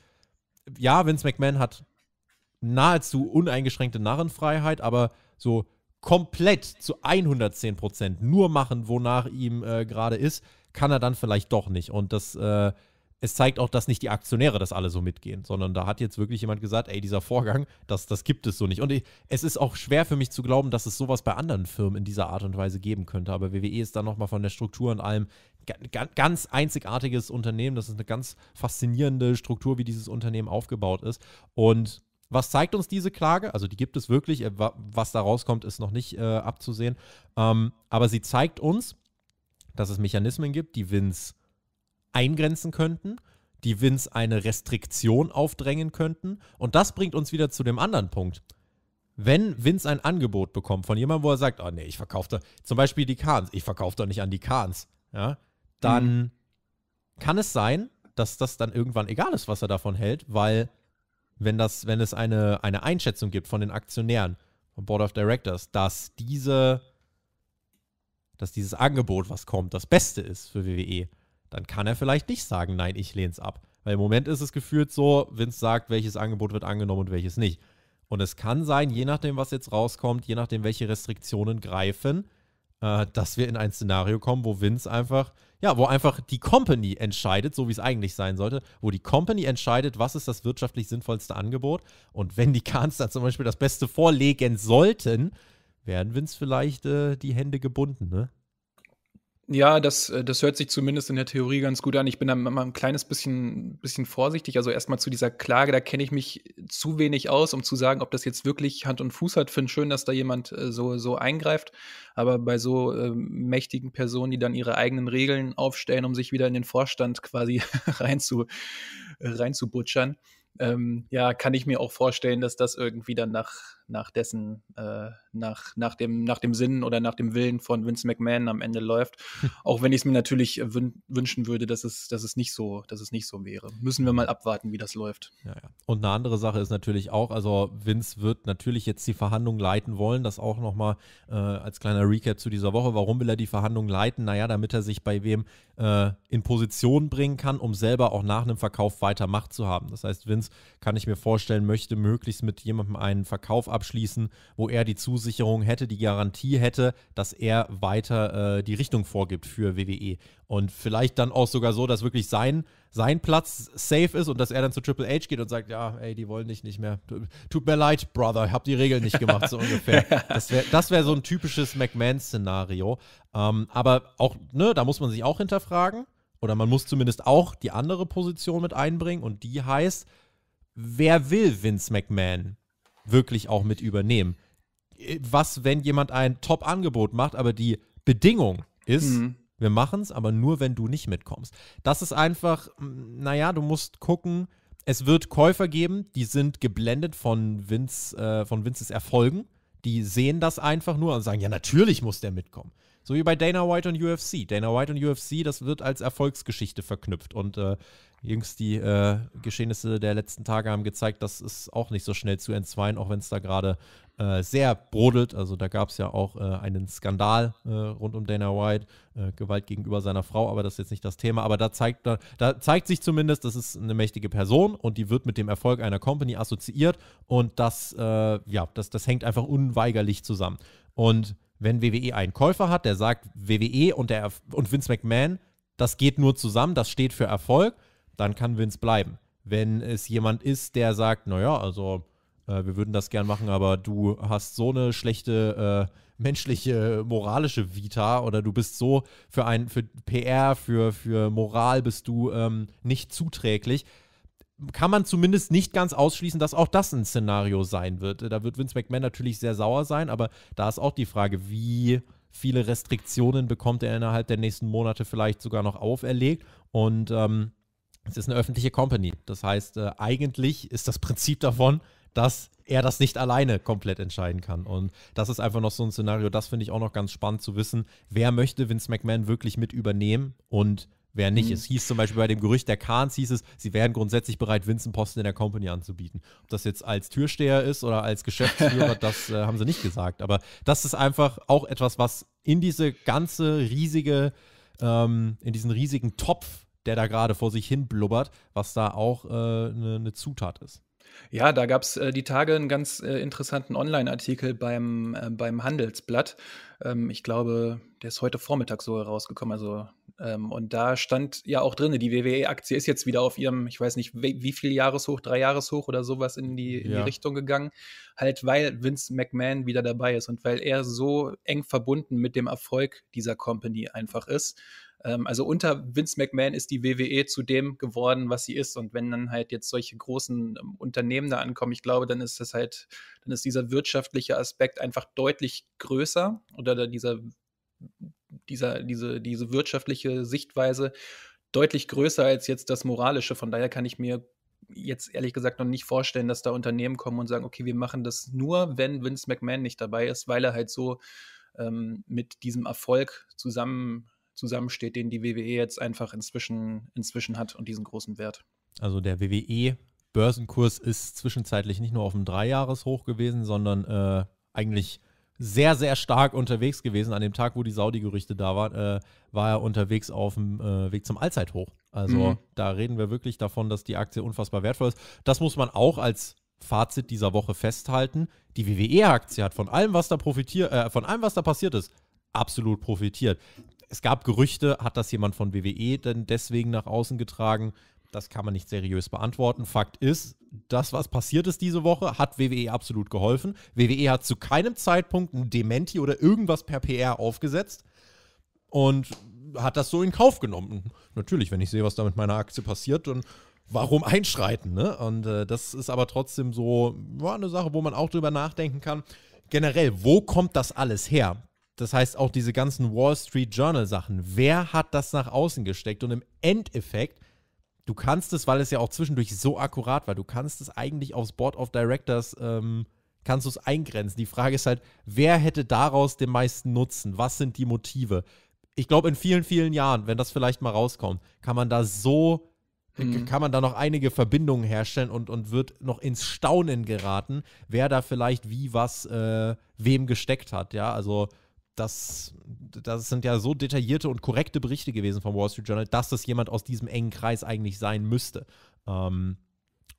ja, Vince McMahon hat nahezu uneingeschränkte Narrenfreiheit, aber so komplett zu 110 Prozent nur machen, wonach ihm äh, gerade ist, kann er dann vielleicht doch nicht. Und das, äh, es zeigt auch, dass nicht die Aktionäre das alle so mitgehen, sondern da hat jetzt wirklich jemand gesagt, ey, dieser Vorgang, das, das gibt es so nicht. Und ich, es ist auch schwer für mich zu glauben, dass es sowas bei anderen Firmen in dieser Art und Weise geben könnte. Aber WWE ist dann nochmal von der Struktur und allem ganz einzigartiges Unternehmen. Das ist eine ganz faszinierende Struktur, wie dieses Unternehmen aufgebaut ist. Und was zeigt uns diese Klage? Also die gibt es wirklich. Äh, was da rauskommt, ist noch nicht äh, abzusehen. Ähm, aber sie zeigt uns, dass es Mechanismen gibt, die Wins eingrenzen könnten, die Wins eine Restriktion aufdrängen könnten. Und das bringt uns wieder zu dem anderen Punkt wenn Vince ein Angebot bekommt von jemandem, wo er sagt, oh nee, ich verkaufe da, zum Beispiel die Kahns, ich verkaufe doch nicht an die Kahns, ja, dann mhm. kann es sein, dass das dann irgendwann egal ist, was er davon hält, weil wenn, das, wenn es eine, eine Einschätzung gibt von den Aktionären, vom Board of Directors, dass diese dass dieses Angebot, was kommt, das Beste ist für WWE, dann kann er vielleicht nicht sagen, nein, ich lehne es ab. Weil im Moment ist es gefühlt so, Vince sagt, welches Angebot wird angenommen und welches nicht. Und es kann sein, je nachdem, was jetzt rauskommt, je nachdem, welche Restriktionen greifen, äh, dass wir in ein Szenario kommen, wo Vince einfach ja, wo einfach die Company entscheidet, so wie es eigentlich sein sollte, wo die Company entscheidet, was ist das wirtschaftlich sinnvollste Angebot. Und wenn die Kans da zum Beispiel das Beste vorlegen sollten, werden Vince vielleicht äh, die Hände gebunden, ne? Ja, das, äh, das hört sich zumindest in der Theorie ganz gut an. Ich bin da mal ein kleines bisschen, bisschen vorsichtig. Also erstmal zu dieser Klage, da kenne ich mich zu wenig aus, um zu sagen, ob das jetzt wirklich Hand und Fuß hat. Finde schön, dass da jemand äh, so, so eingreift. Aber bei so äh, mächtigen Personen, die dann ihre eigenen Regeln aufstellen, um sich wieder in den Vorstand quasi rein zu, rein zu butschern, ähm, ja, kann ich mir auch vorstellen, dass das irgendwie dann nach, nach dessen, äh, nach, nach, dem, nach dem Sinn oder nach dem Willen von Vince McMahon am Ende läuft. Auch wenn ich es mir natürlich wün wünschen würde, dass es, dass, es nicht so, dass es nicht so wäre. Müssen wir mal abwarten, wie das läuft. Ja, ja. Und eine andere Sache ist natürlich auch, also Vince wird natürlich jetzt die Verhandlung leiten wollen. Das auch nochmal äh, als kleiner Recap zu dieser Woche. Warum will er die Verhandlung leiten? Naja, damit er sich bei wem äh, in Position bringen kann, um selber auch nach einem Verkauf weiter Macht zu haben. Das heißt, Vince, kann ich mir vorstellen, möchte möglichst mit jemandem einen Verkauf ab abschließen, wo er die Zusicherung hätte, die Garantie hätte, dass er weiter äh, die Richtung vorgibt für WWE. Und vielleicht dann auch sogar so, dass wirklich sein, sein Platz safe ist und dass er dann zu Triple H geht und sagt, ja, ey, die wollen dich nicht mehr. Tut mir leid, Brother, ich hab die Regeln nicht gemacht, so ungefähr. Das wäre das wär so ein typisches McMahon-Szenario. Ähm, aber auch, ne, da muss man sich auch hinterfragen oder man muss zumindest auch die andere Position mit einbringen und die heißt, wer will Vince McMahon? wirklich auch mit übernehmen. Äh, was, wenn jemand ein Top-Angebot macht, aber die Bedingung ist, mhm. wir machen es, aber nur, wenn du nicht mitkommst. Das ist einfach, naja, du musst gucken, es wird Käufer geben, die sind geblendet von, Vince, äh, von Vinces Erfolgen. Die sehen das einfach nur und sagen, ja, natürlich muss der mitkommen. So wie bei Dana White und UFC. Dana White und UFC, das wird als Erfolgsgeschichte verknüpft. Und äh, jüngst die äh, Geschehnisse der letzten Tage haben gezeigt, das ist auch nicht so schnell zu entzweien, auch wenn es da gerade äh, sehr brodelt. Also da gab es ja auch äh, einen Skandal äh, rund um Dana White, äh, Gewalt gegenüber seiner Frau, aber das ist jetzt nicht das Thema. Aber da zeigt, da, da zeigt sich zumindest, das ist eine mächtige Person und die wird mit dem Erfolg einer Company assoziiert und das, äh, ja, das, das hängt einfach unweigerlich zusammen. Und wenn WWE einen Käufer hat, der sagt, WWE und, der, und Vince McMahon, das geht nur zusammen, das steht für Erfolg, dann kann Vince bleiben. Wenn es jemand ist, der sagt, naja, also äh, wir würden das gern machen, aber du hast so eine schlechte äh, menschliche, moralische Vita oder du bist so für ein, für PR, für, für Moral bist du ähm, nicht zuträglich, kann man zumindest nicht ganz ausschließen, dass auch das ein Szenario sein wird. Da wird Vince McMahon natürlich sehr sauer sein, aber da ist auch die Frage, wie viele Restriktionen bekommt er innerhalb der nächsten Monate vielleicht sogar noch auferlegt. Und ähm, es ist eine öffentliche Company. Das heißt, äh, eigentlich ist das Prinzip davon, dass er das nicht alleine komplett entscheiden kann. Und das ist einfach noch so ein Szenario, das finde ich auch noch ganz spannend zu wissen. Wer möchte Vince McMahon wirklich mit übernehmen und wer nicht. Mhm. Es hieß zum Beispiel bei dem Gerücht der Kahns, hieß es, sie wären grundsätzlich bereit, Vincent Posten in der Company anzubieten. Ob das jetzt als Türsteher ist oder als Geschäftsführer, das äh, haben sie nicht gesagt. Aber das ist einfach auch etwas, was in diese ganze riesige, ähm, in diesen riesigen Topf, der da gerade vor sich hin blubbert, was da auch eine äh, ne, ne Zutat ist. Ja, da gab es äh, die Tage einen ganz äh, interessanten Online-Artikel beim, äh, beim Handelsblatt. Ähm, ich glaube, der ist heute Vormittag so herausgekommen, also ähm, und da stand ja auch drin, die WWE-Aktie ist jetzt wieder auf ihrem, ich weiß nicht, wie, viel Jahreshoch, drei Jahreshoch oder sowas in, die, in die Richtung gegangen. Halt, weil Vince McMahon wieder dabei ist und weil er so eng verbunden mit dem Erfolg dieser Company einfach ist ähm, also unter Vince McMahon ist die WWE zu dem geworden, was sie ist. Und wenn dann halt jetzt solche großen ähm, Unternehmen da ankommen, ich glaube, dann ist das halt, dann ist dieser wirtschaftliche Aspekt einfach deutlich größer oder dieser dieser, diese, diese wirtschaftliche Sichtweise deutlich größer als jetzt das moralische. Von daher kann ich mir jetzt ehrlich gesagt noch nicht vorstellen, dass da Unternehmen kommen und sagen, okay, wir machen das nur, wenn Vince McMahon nicht dabei ist, weil er halt so ähm, mit diesem Erfolg zusammen, zusammensteht, den die WWE jetzt einfach inzwischen, inzwischen hat und diesen großen Wert. Also der WWE Börsenkurs ist zwischenzeitlich nicht nur auf dem Dreijahreshoch gewesen, sondern äh, eigentlich sehr, sehr stark unterwegs gewesen. An dem Tag, wo die Saudi-Gerüchte da waren, äh, war er unterwegs auf dem äh, Weg zum Allzeithoch. Also mhm. da reden wir wirklich davon, dass die Aktie unfassbar wertvoll ist. Das muss man auch als Fazit dieser Woche festhalten. Die WWE-Aktie hat von allem, was da profitiert, äh, von allem, was da passiert ist, absolut profitiert. Es gab Gerüchte, hat das jemand von WWE denn deswegen nach außen getragen? Das kann man nicht seriös beantworten. Fakt ist, das, was passiert ist diese Woche, hat WWE absolut geholfen. WWE hat zu keinem Zeitpunkt ein Dementi oder irgendwas per PR aufgesetzt und hat das so in Kauf genommen. Natürlich, wenn ich sehe, was da mit meiner Aktie passiert, dann warum einschreiten? Ne? Und äh, das ist aber trotzdem so ja, eine Sache, wo man auch drüber nachdenken kann. Generell, wo kommt das alles her? Das heißt, auch diese ganzen Wall Street Journal Sachen. Wer hat das nach außen gesteckt? Und im Endeffekt du kannst es, weil es ja auch zwischendurch so akkurat war, du kannst es eigentlich aufs Board of Directors, ähm, kannst du es eingrenzen. Die Frage ist halt, wer hätte daraus den meisten Nutzen? Was sind die Motive? Ich glaube, in vielen, vielen Jahren, wenn das vielleicht mal rauskommt, kann man da so äh, mhm. kann man da noch einige Verbindungen herstellen und, und wird noch ins Staunen geraten, wer da vielleicht wie was äh, wem gesteckt hat. Ja, also das, das sind ja so detaillierte und korrekte Berichte gewesen vom Wall Street Journal, dass das jemand aus diesem engen Kreis eigentlich sein müsste. Ähm,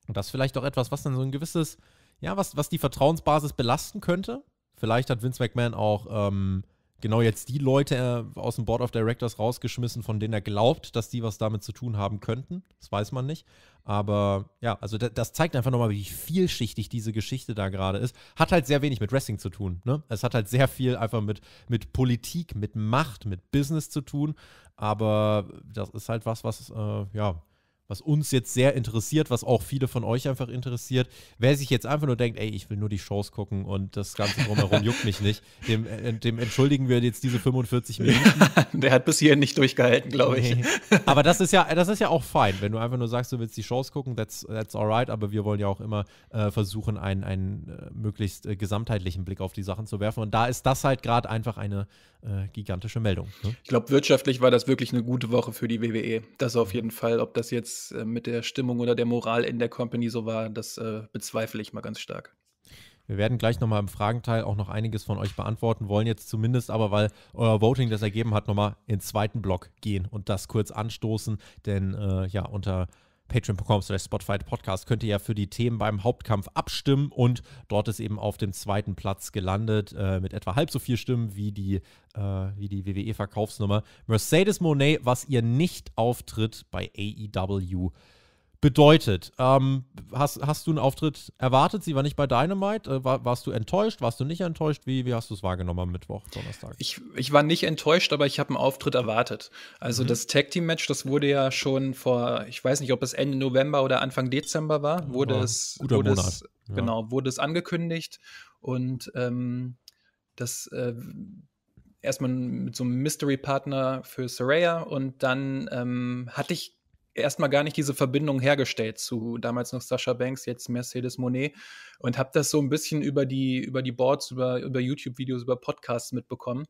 und das ist vielleicht auch etwas, was dann so ein gewisses, ja, was, was die Vertrauensbasis belasten könnte. Vielleicht hat Vince McMahon auch ähm, genau jetzt die Leute äh, aus dem Board of Directors rausgeschmissen, von denen er glaubt, dass die was damit zu tun haben könnten. Das weiß man nicht. Aber ja, also das zeigt einfach nochmal, wie vielschichtig diese Geschichte da gerade ist. Hat halt sehr wenig mit Wrestling zu tun. Ne? Es hat halt sehr viel einfach mit, mit Politik, mit Macht, mit Business zu tun. Aber das ist halt was, was äh, ja was uns jetzt sehr interessiert, was auch viele von euch einfach interessiert. Wer sich jetzt einfach nur denkt, ey, ich will nur die Shows gucken und das Ganze drumherum juckt mich nicht, dem, äh, dem, entschuldigen wir jetzt diese 45 Minuten. der hat bis hierhin nicht durchgehalten, glaube ich. Nee. Aber das ist ja, das ist ja auch fein, wenn du einfach nur sagst, du willst die Shows gucken, that's, that's alright, aber wir wollen ja auch immer äh, versuchen, einen, einen äh, möglichst äh, gesamtheitlichen Blick auf die Sachen zu werfen. Und da ist das halt gerade einfach eine äh, gigantische Meldung. Ne? Ich glaube, wirtschaftlich war das wirklich eine gute Woche für die WWE. Das auf jeden Fall, ob das jetzt äh, mit der Stimmung oder der Moral in der Company so war, das äh, bezweifle ich mal ganz stark. Wir werden gleich nochmal im Fragenteil auch noch einiges von euch beantworten, wollen jetzt zumindest aber, weil euer Voting das ergeben hat, nochmal in den zweiten Block gehen und das kurz anstoßen, denn äh, ja, unter patreon.com slash Spotify Podcast könnt ihr ja für die Themen beim Hauptkampf abstimmen und dort ist eben auf dem zweiten Platz gelandet äh, mit etwa halb so viel Stimmen wie die, äh, wie die WWE-Verkaufsnummer Mercedes Monet, was ihr nicht auftritt bei AEW bedeutet. Ähm, hast, hast du einen Auftritt erwartet? Sie war nicht bei Dynamite. Äh, war, warst du enttäuscht? Warst du nicht enttäuscht? Wie, wie hast du es wahrgenommen am Mittwoch, Donnerstag? Ich, ich war nicht enttäuscht, aber ich habe einen Auftritt erwartet. Also mhm. das Tag Team Match, das wurde ja schon vor, ich weiß nicht, ob es Ende November oder Anfang Dezember war, wurde ja, es, wurde Monat. es ja. genau, wurde es angekündigt und ähm, das äh, erstmal mit so einem Mystery Partner für Soraya und dann ähm, hatte ich erstmal gar nicht diese Verbindung hergestellt zu damals noch Sascha Banks, jetzt Mercedes Monet und habe das so ein bisschen über die, über die Boards, über, über YouTube-Videos, über Podcasts mitbekommen,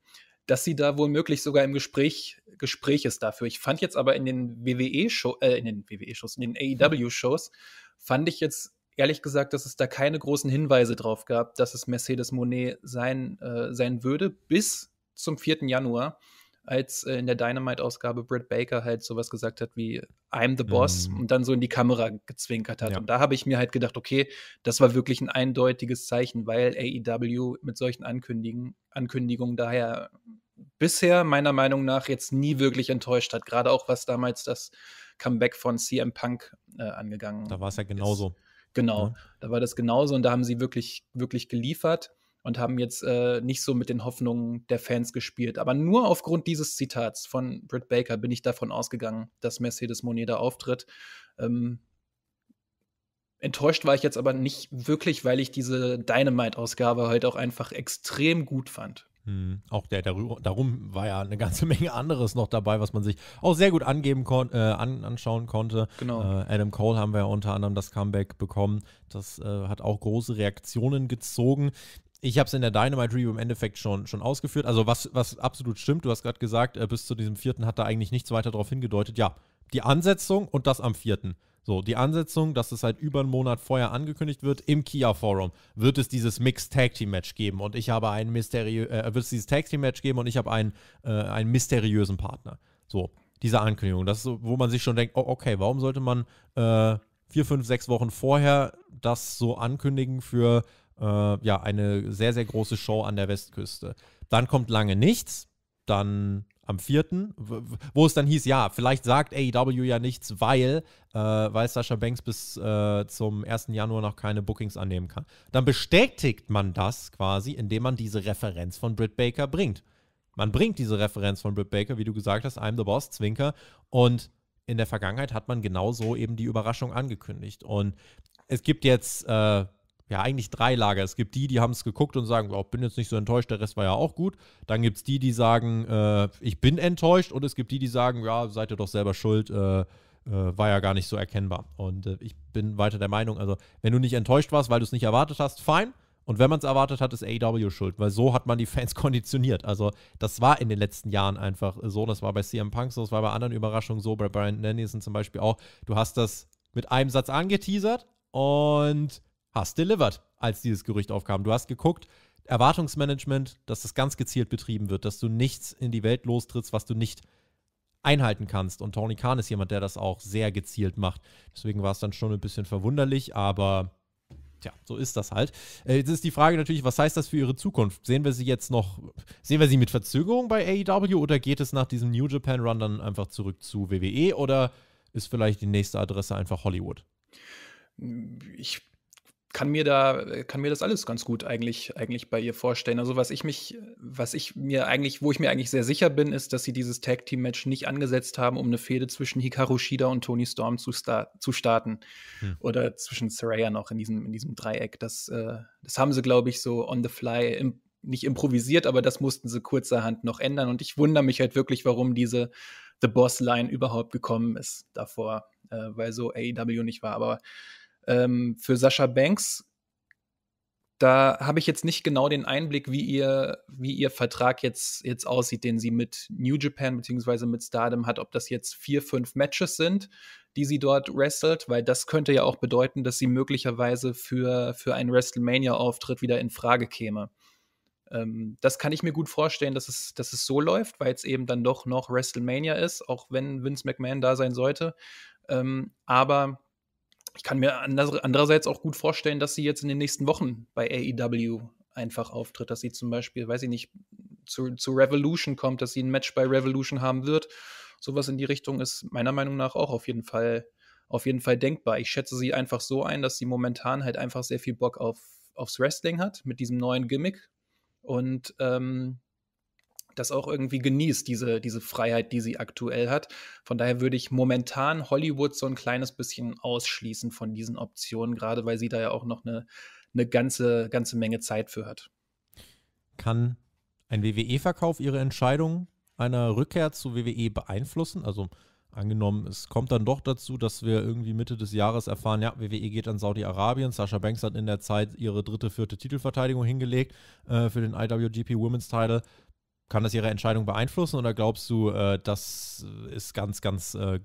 dass sie da womöglich sogar im Gespräch, Gespräch ist dafür. Ich fand jetzt aber in den WWE-Shows, äh, in den WWE-Shows, in den AEW-Shows, fand ich jetzt ehrlich gesagt, dass es da keine großen Hinweise drauf gab, dass es Mercedes Monet sein, äh, sein würde, bis zum 4. Januar als äh, in der Dynamite-Ausgabe Britt Baker halt sowas gesagt hat wie I'm the Boss mhm. und dann so in die Kamera gezwinkert hat. Ja. Und da habe ich mir halt gedacht, okay, das war wirklich ein eindeutiges Zeichen, weil AEW mit solchen Ankündigen, Ankündigungen daher bisher meiner Meinung nach jetzt nie wirklich enttäuscht hat. Gerade auch was damals das Comeback von CM Punk äh, angegangen Da war es ja genauso. Ist. Genau, mhm. da war das genauso und da haben sie wirklich, wirklich geliefert und haben jetzt äh, nicht so mit den Hoffnungen der Fans gespielt. Aber nur aufgrund dieses Zitats von Britt Baker bin ich davon ausgegangen, dass Mercedes Monet da auftritt. Ähm, enttäuscht war ich jetzt aber nicht wirklich, weil ich diese Dynamite-Ausgabe heute auch einfach extrem gut fand. Mhm. Auch der darüber, darum war ja eine ganze Menge anderes noch dabei, was man sich auch sehr gut angeben kon äh, an, anschauen konnte. Genau. Äh, Adam Cole haben wir ja unter anderem das Comeback bekommen. Das äh, hat auch große Reaktionen gezogen ich habe es in der Dynamite Review im Endeffekt schon, schon ausgeführt. Also, was, was absolut stimmt, du hast gerade gesagt, äh, bis zu diesem vierten hat da eigentlich nichts weiter darauf hingedeutet. Ja, die Ansetzung und das am vierten. So, die Ansetzung, dass es halt über einen Monat vorher angekündigt wird, im Kia Forum wird es dieses Mixed Tag Team Match geben und ich habe ein mysteriö äh, äh, wird es dieses Tag Team Match geben und ich habe einen, äh, einen mysteriösen Partner. So, diese Ankündigung. Das ist so, wo man sich schon denkt, oh, okay, warum sollte man äh, vier, fünf, sechs Wochen vorher das so ankündigen für äh, ja, eine sehr, sehr große Show an der Westküste. Dann kommt lange nichts. Dann am 4., wo es dann hieß, ja, vielleicht sagt AEW ja nichts, weil, äh, weil Sascha Banks bis äh, zum 1. Januar noch keine Bookings annehmen kann. Dann bestätigt man das quasi, indem man diese Referenz von Britt Baker bringt. Man bringt diese Referenz von Britt Baker, wie du gesagt hast, I'm the Boss, Zwinker. Und in der Vergangenheit hat man genauso eben die Überraschung angekündigt. Und es gibt jetzt äh, ja, eigentlich drei Lager. Es gibt die, die haben es geguckt und sagen, oh, bin jetzt nicht so enttäuscht, der Rest war ja auch gut. Dann gibt es die, die sagen, äh, ich bin enttäuscht. Und es gibt die, die sagen, ja, seid ihr doch selber schuld, äh, äh, war ja gar nicht so erkennbar. Und äh, ich bin weiter der Meinung, also wenn du nicht enttäuscht warst, weil du es nicht erwartet hast, fein. Und wenn man es erwartet hat, ist AEW schuld, weil so hat man die Fans konditioniert. Also das war in den letzten Jahren einfach so. Das war bei CM Punk so, das war bei anderen Überraschungen so, bei Brian Dennison zum Beispiel auch. Du hast das mit einem Satz angeteasert und hast delivered, als dieses Gerücht aufkam. Du hast geguckt, Erwartungsmanagement, dass das ganz gezielt betrieben wird, dass du nichts in die Welt lostrittst, was du nicht einhalten kannst. Und Tony Khan ist jemand, der das auch sehr gezielt macht. Deswegen war es dann schon ein bisschen verwunderlich, aber tja, so ist das halt. Äh, jetzt ist die Frage natürlich, was heißt das für ihre Zukunft? Sehen wir sie jetzt noch, sehen wir sie mit Verzögerung bei AEW oder geht es nach diesem New Japan Run dann einfach zurück zu WWE oder ist vielleicht die nächste Adresse einfach Hollywood? Ich kann mir da, kann mir das alles ganz gut eigentlich, eigentlich bei ihr vorstellen. Also was ich mich, was ich mir eigentlich, wo ich mir eigentlich sehr sicher bin, ist, dass sie dieses Tag-Team-Match nicht angesetzt haben, um eine Fehde zwischen Hikaru Shida und Tony Storm zu, star zu starten. Hm. Oder zwischen Saraya noch in diesem, in diesem Dreieck. Das, äh, das haben sie, glaube ich, so on the fly im, nicht improvisiert, aber das mussten sie kurzerhand noch ändern. Und ich wundere mich halt wirklich, warum diese The Boss-Line überhaupt gekommen ist davor, äh, weil so AEW nicht war. Aber ähm, für Sascha Banks, da habe ich jetzt nicht genau den Einblick, wie ihr, wie ihr Vertrag jetzt, jetzt aussieht, den sie mit New Japan bzw. mit Stardom hat, ob das jetzt vier, fünf Matches sind, die sie dort wrestelt, weil das könnte ja auch bedeuten, dass sie möglicherweise für, für einen WrestleMania-Auftritt wieder in Frage käme ähm, das kann ich mir gut vorstellen, dass es, dass es so läuft, weil es eben dann doch noch WrestleMania ist, auch wenn Vince McMahon da sein sollte. Ähm, aber ich kann mir andererseits auch gut vorstellen, dass sie jetzt in den nächsten Wochen bei AEW einfach auftritt, dass sie zum Beispiel, weiß ich nicht, zu, zu Revolution kommt, dass sie ein Match bei Revolution haben wird. Sowas in die Richtung ist meiner Meinung nach auch auf jeden Fall, auf jeden Fall denkbar. Ich schätze sie einfach so ein, dass sie momentan halt einfach sehr viel Bock auf, aufs Wrestling hat mit diesem neuen Gimmick. Und ähm, das auch irgendwie genießt, diese, diese Freiheit, die sie aktuell hat. Von daher würde ich momentan Hollywood so ein kleines bisschen ausschließen von diesen Optionen, gerade weil sie da ja auch noch eine, eine ganze, ganze Menge Zeit für hat. Kann ein WWE-Verkauf ihre Entscheidung einer Rückkehr zu WWE beeinflussen? Also angenommen, es kommt dann doch dazu, dass wir irgendwie Mitte des Jahres erfahren, ja, WWE geht an Saudi-Arabien. Sascha Banks hat in der Zeit ihre dritte, vierte Titelverteidigung hingelegt äh, für den IWGP Women's Title kann das ihre Entscheidung beeinflussen oder glaubst du, äh, das ist ganz, ganz äh,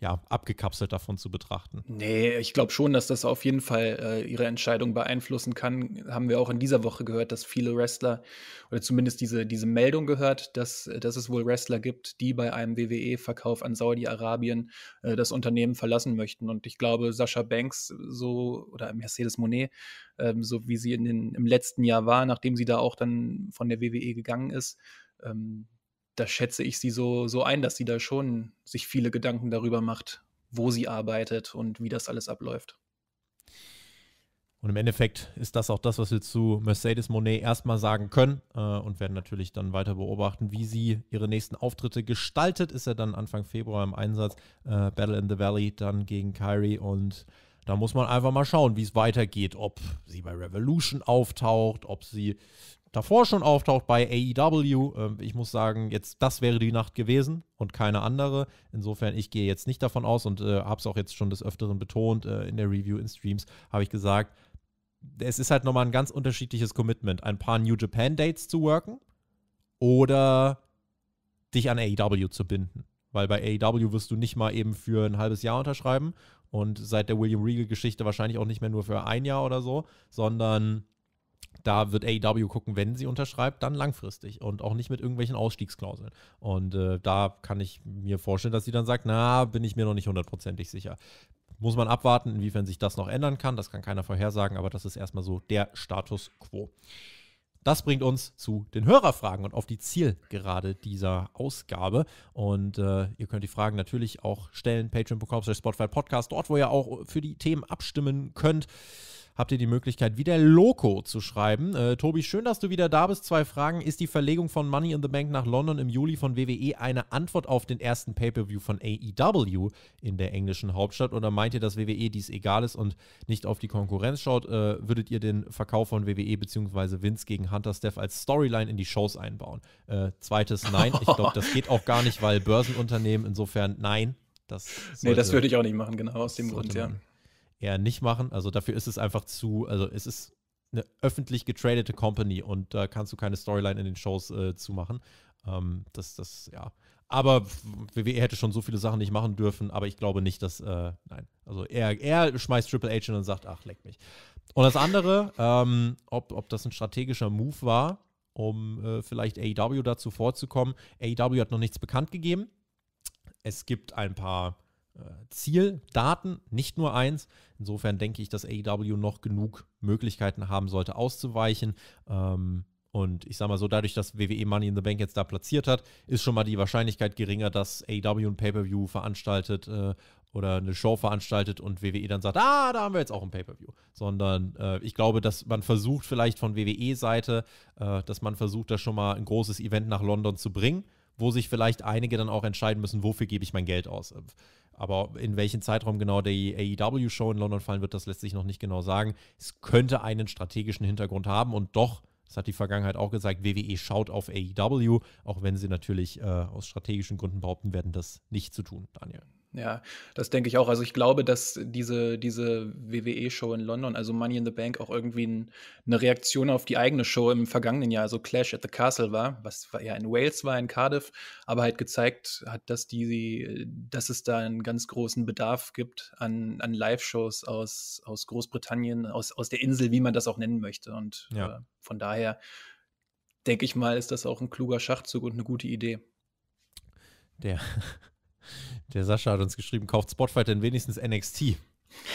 ja, abgekapselt davon zu betrachten? Nee, ich glaube schon, dass das auf jeden Fall äh, ihre Entscheidung beeinflussen kann. Haben wir auch in dieser Woche gehört, dass viele Wrestler oder zumindest diese, diese Meldung gehört, dass, dass es wohl Wrestler gibt, die bei einem WWE-Verkauf an Saudi-Arabien äh, das Unternehmen verlassen möchten. Und ich glaube, Sascha Banks so oder Mercedes Monet ähm, so wie sie in den, im letzten Jahr war, nachdem sie da auch dann von der WWE gegangen ist. Ähm, da schätze ich sie so, so ein, dass sie da schon sich viele Gedanken darüber macht, wo sie arbeitet und wie das alles abläuft. Und im Endeffekt ist das auch das, was wir zu Mercedes Monet erstmal sagen können äh, und werden natürlich dann weiter beobachten, wie sie ihre nächsten Auftritte gestaltet. Ist er dann Anfang Februar im Einsatz. Äh, Battle in the Valley, dann gegen Kyrie und da muss man einfach mal schauen, wie es weitergeht, ob sie bei Revolution auftaucht, ob sie davor schon auftaucht bei AEW. Ähm, ich muss sagen, jetzt das wäre die Nacht gewesen und keine andere. Insofern, ich gehe jetzt nicht davon aus und äh, habe es auch jetzt schon des Öfteren betont äh, in der Review in Streams, habe ich gesagt, es ist halt nochmal ein ganz unterschiedliches Commitment, ein paar New Japan Dates zu worken oder dich an AEW zu binden. Weil bei AEW wirst du nicht mal eben für ein halbes Jahr unterschreiben, und seit der William Regal-Geschichte wahrscheinlich auch nicht mehr nur für ein Jahr oder so, sondern da wird AEW gucken, wenn sie unterschreibt, dann langfristig und auch nicht mit irgendwelchen Ausstiegsklauseln. Und äh, da kann ich mir vorstellen, dass sie dann sagt, na, bin ich mir noch nicht hundertprozentig sicher. Muss man abwarten, inwiefern sich das noch ändern kann. Das kann keiner vorhersagen, aber das ist erstmal so der Status quo. Das bringt uns zu den Hörerfragen und auf die Zielgerade dieser Ausgabe. Und äh, ihr könnt die Fragen natürlich auch stellen, patreon.com slash Spotify Podcast, dort, wo ihr auch für die Themen abstimmen könnt habt ihr die Möglichkeit, wieder Loco zu schreiben. Äh, Tobi, schön, dass du wieder da bist. Zwei Fragen. Ist die Verlegung von Money in the Bank nach London im Juli von WWE eine Antwort auf den ersten Pay-Per-View von AEW in der englischen Hauptstadt? Oder meint ihr, dass WWE dies egal ist und nicht auf die Konkurrenz schaut? Äh, würdet ihr den Verkauf von WWE bzw. Vince gegen Hunter Steph als Storyline in die Shows einbauen? Äh, zweites Nein. Ich glaube, das geht auch gar nicht, weil Börsenunternehmen insofern nein. Das sollte, nee, das würde ich auch nicht machen, genau aus dem Grund, ja. Man eher nicht machen. Also dafür ist es einfach zu, also es ist eine öffentlich getradete Company und da kannst du keine Storyline in den Shows äh, zu machen. Ähm, das, das, ja. Aber WWE hätte schon so viele Sachen nicht machen dürfen, aber ich glaube nicht, dass, äh, nein. Also er, er schmeißt Triple H und sagt, ach, leck mich. Und das andere, ähm, ob, ob das ein strategischer Move war, um äh, vielleicht AEW dazu vorzukommen. AEW hat noch nichts bekannt gegeben. Es gibt ein paar äh, Ziel, Daten, nicht nur eins. Insofern denke ich, dass AEW noch genug Möglichkeiten haben sollte, auszuweichen. Ähm, und ich sage mal so, dadurch, dass WWE Money in the Bank jetzt da platziert hat, ist schon mal die Wahrscheinlichkeit geringer, dass AEW ein Pay-Per-View veranstaltet äh, oder eine Show veranstaltet und WWE dann sagt, ah, da haben wir jetzt auch ein Pay-Per-View. Sondern äh, ich glaube, dass man versucht, vielleicht von WWE-Seite, äh, dass man versucht, da schon mal ein großes Event nach London zu bringen, wo sich vielleicht einige dann auch entscheiden müssen, wofür gebe ich mein Geld aus. Aber in welchen Zeitraum genau die AEW-Show in London fallen wird, das lässt sich noch nicht genau sagen. Es könnte einen strategischen Hintergrund haben und doch, das hat die Vergangenheit auch gesagt, WWE schaut auf AEW, auch wenn sie natürlich äh, aus strategischen Gründen behaupten werden, das nicht zu tun, Daniel. Ja, das denke ich auch. Also ich glaube, dass diese, diese WWE-Show in London, also Money in the Bank, auch irgendwie ein, eine Reaktion auf die eigene Show im vergangenen Jahr, also Clash at the Castle war, was ja in Wales war, in Cardiff, aber halt gezeigt hat, dass die, dass es da einen ganz großen Bedarf gibt an, an Live-Shows aus, aus Großbritannien, aus, aus der Insel, wie man das auch nennen möchte. Und ja. äh, von daher denke ich mal, ist das auch ein kluger Schachzug und eine gute Idee. Der Der Sascha hat uns geschrieben, kauft Spotify denn wenigstens NXT?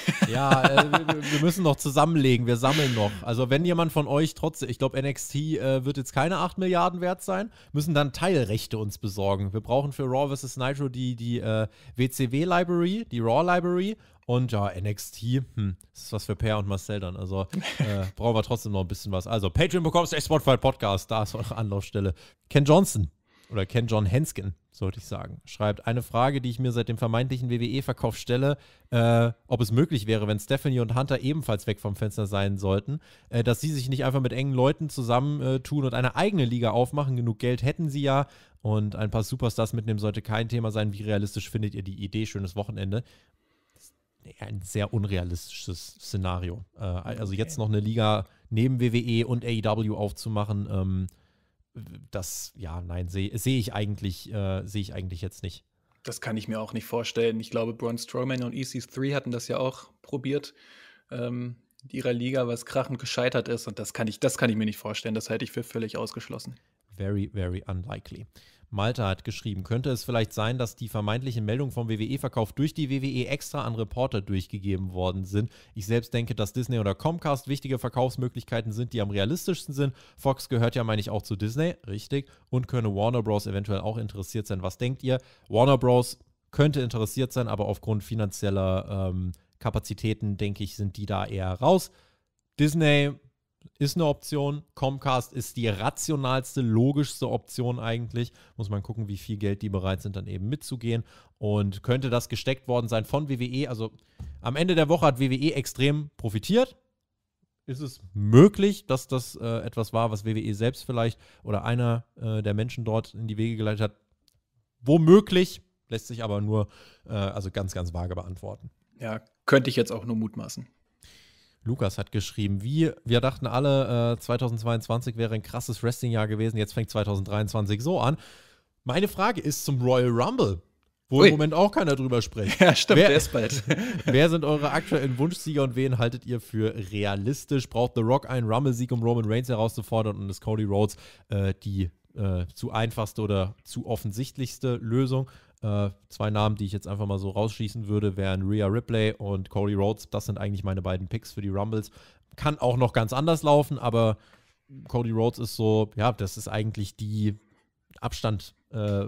ja, äh, wir, wir, müssen noch zusammenlegen, wir sammeln noch. Also wenn jemand von euch trotzdem, ich glaube NXT äh, wird jetzt keine 8 Milliarden wert sein, müssen dann Teilrechte uns besorgen. Wir brauchen für Raw vs. Nitro die, die äh, WCW-Library, die Raw-Library und ja, NXT, hm, das ist was für Per und Marcel dann. Also äh, brauchen wir trotzdem noch ein bisschen was. Also Patreon bekommst echt Spotify Podcast, da ist eure Anlaufstelle. Ken Johnson oder Ken John Henskin sollte ich sagen, schreibt, eine Frage, die ich mir seit dem vermeintlichen WWE-Verkauf stelle, äh, ob es möglich wäre, wenn Stephanie und Hunter ebenfalls weg vom Fenster sein sollten, äh, dass sie sich nicht einfach mit engen Leuten zusammentun äh, und eine eigene Liga aufmachen. Genug Geld hätten sie ja und ein paar Superstars mitnehmen sollte kein Thema sein. Wie realistisch findet ihr die Idee? Schönes Wochenende. Ein sehr unrealistisches Szenario. Äh, also okay. jetzt noch eine Liga neben WWE und AEW aufzumachen, ähm, das, ja, nein, sehe seh ich eigentlich, äh, sehe ich eigentlich jetzt nicht. Das kann ich mir auch nicht vorstellen. Ich glaube, Braun Strowman und EC3 hatten das ja auch probiert ähm, in ihrer Liga, was krachend gescheitert ist. Und das kann ich, das kann ich mir nicht vorstellen. Das halte ich für völlig ausgeschlossen. Very, very unlikely. Malta hat geschrieben, könnte es vielleicht sein, dass die vermeintlichen Meldungen vom WWE-Verkauf durch die WWE extra an Reporter durchgegeben worden sind? Ich selbst denke, dass Disney oder Comcast wichtige Verkaufsmöglichkeiten sind, die am realistischsten sind. Fox gehört ja, meine ich, auch zu Disney, richtig, und könne Warner Bros. eventuell auch interessiert sein. Was denkt ihr? Warner Bros. könnte interessiert sein, aber aufgrund finanzieller ähm, Kapazitäten, denke ich, sind die da eher raus. Disney ist eine Option. Comcast ist die rationalste, logischste Option eigentlich. Muss man gucken, wie viel Geld die bereit sind, dann eben mitzugehen. Und könnte das gesteckt worden sein von WWE? Also am Ende der Woche hat WWE extrem profitiert. Ist es möglich, dass das äh, etwas war, was WWE selbst vielleicht oder einer äh, der Menschen dort in die Wege geleitet hat? Womöglich, lässt sich aber nur, äh, also ganz, ganz vage beantworten. Ja, könnte ich jetzt auch nur mutmaßen. Lukas hat geschrieben, wie wir dachten alle, äh, 2022 wäre ein krasses Wrestling-Jahr gewesen, jetzt fängt 2023 so an. Meine Frage ist zum Royal Rumble, wo Ui. im Moment auch keiner drüber spricht. Ja, stimmt, wer, der ist bald. wer sind eure aktuellen Wunschsieger und wen haltet ihr für realistisch? Braucht The Rock einen Rumble-Sieg, um Roman Reigns herauszufordern und ist Cody Rhodes äh, die äh, zu einfachste oder zu offensichtlichste Lösung? Äh, zwei Namen, die ich jetzt einfach mal so rausschießen würde, wären Rhea Ripley und Cody Rhodes. Das sind eigentlich meine beiden Picks für die Rumbles. Kann auch noch ganz anders laufen, aber Cody Rhodes ist so, ja, das ist eigentlich die Abstand, äh,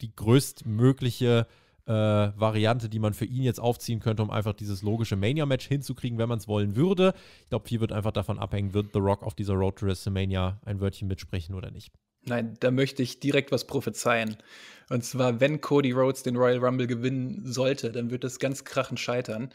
die größtmögliche äh, Variante, die man für ihn jetzt aufziehen könnte, um einfach dieses logische Mania-Match hinzukriegen, wenn man es wollen würde. Ich glaube, hier wird einfach davon abhängen, wird The Rock auf dieser Road to WrestleMania ein Wörtchen mitsprechen oder nicht. Nein, da möchte ich direkt was prophezeien. Und zwar, wenn Cody Rhodes den Royal Rumble gewinnen sollte, dann wird das ganz krachend scheitern,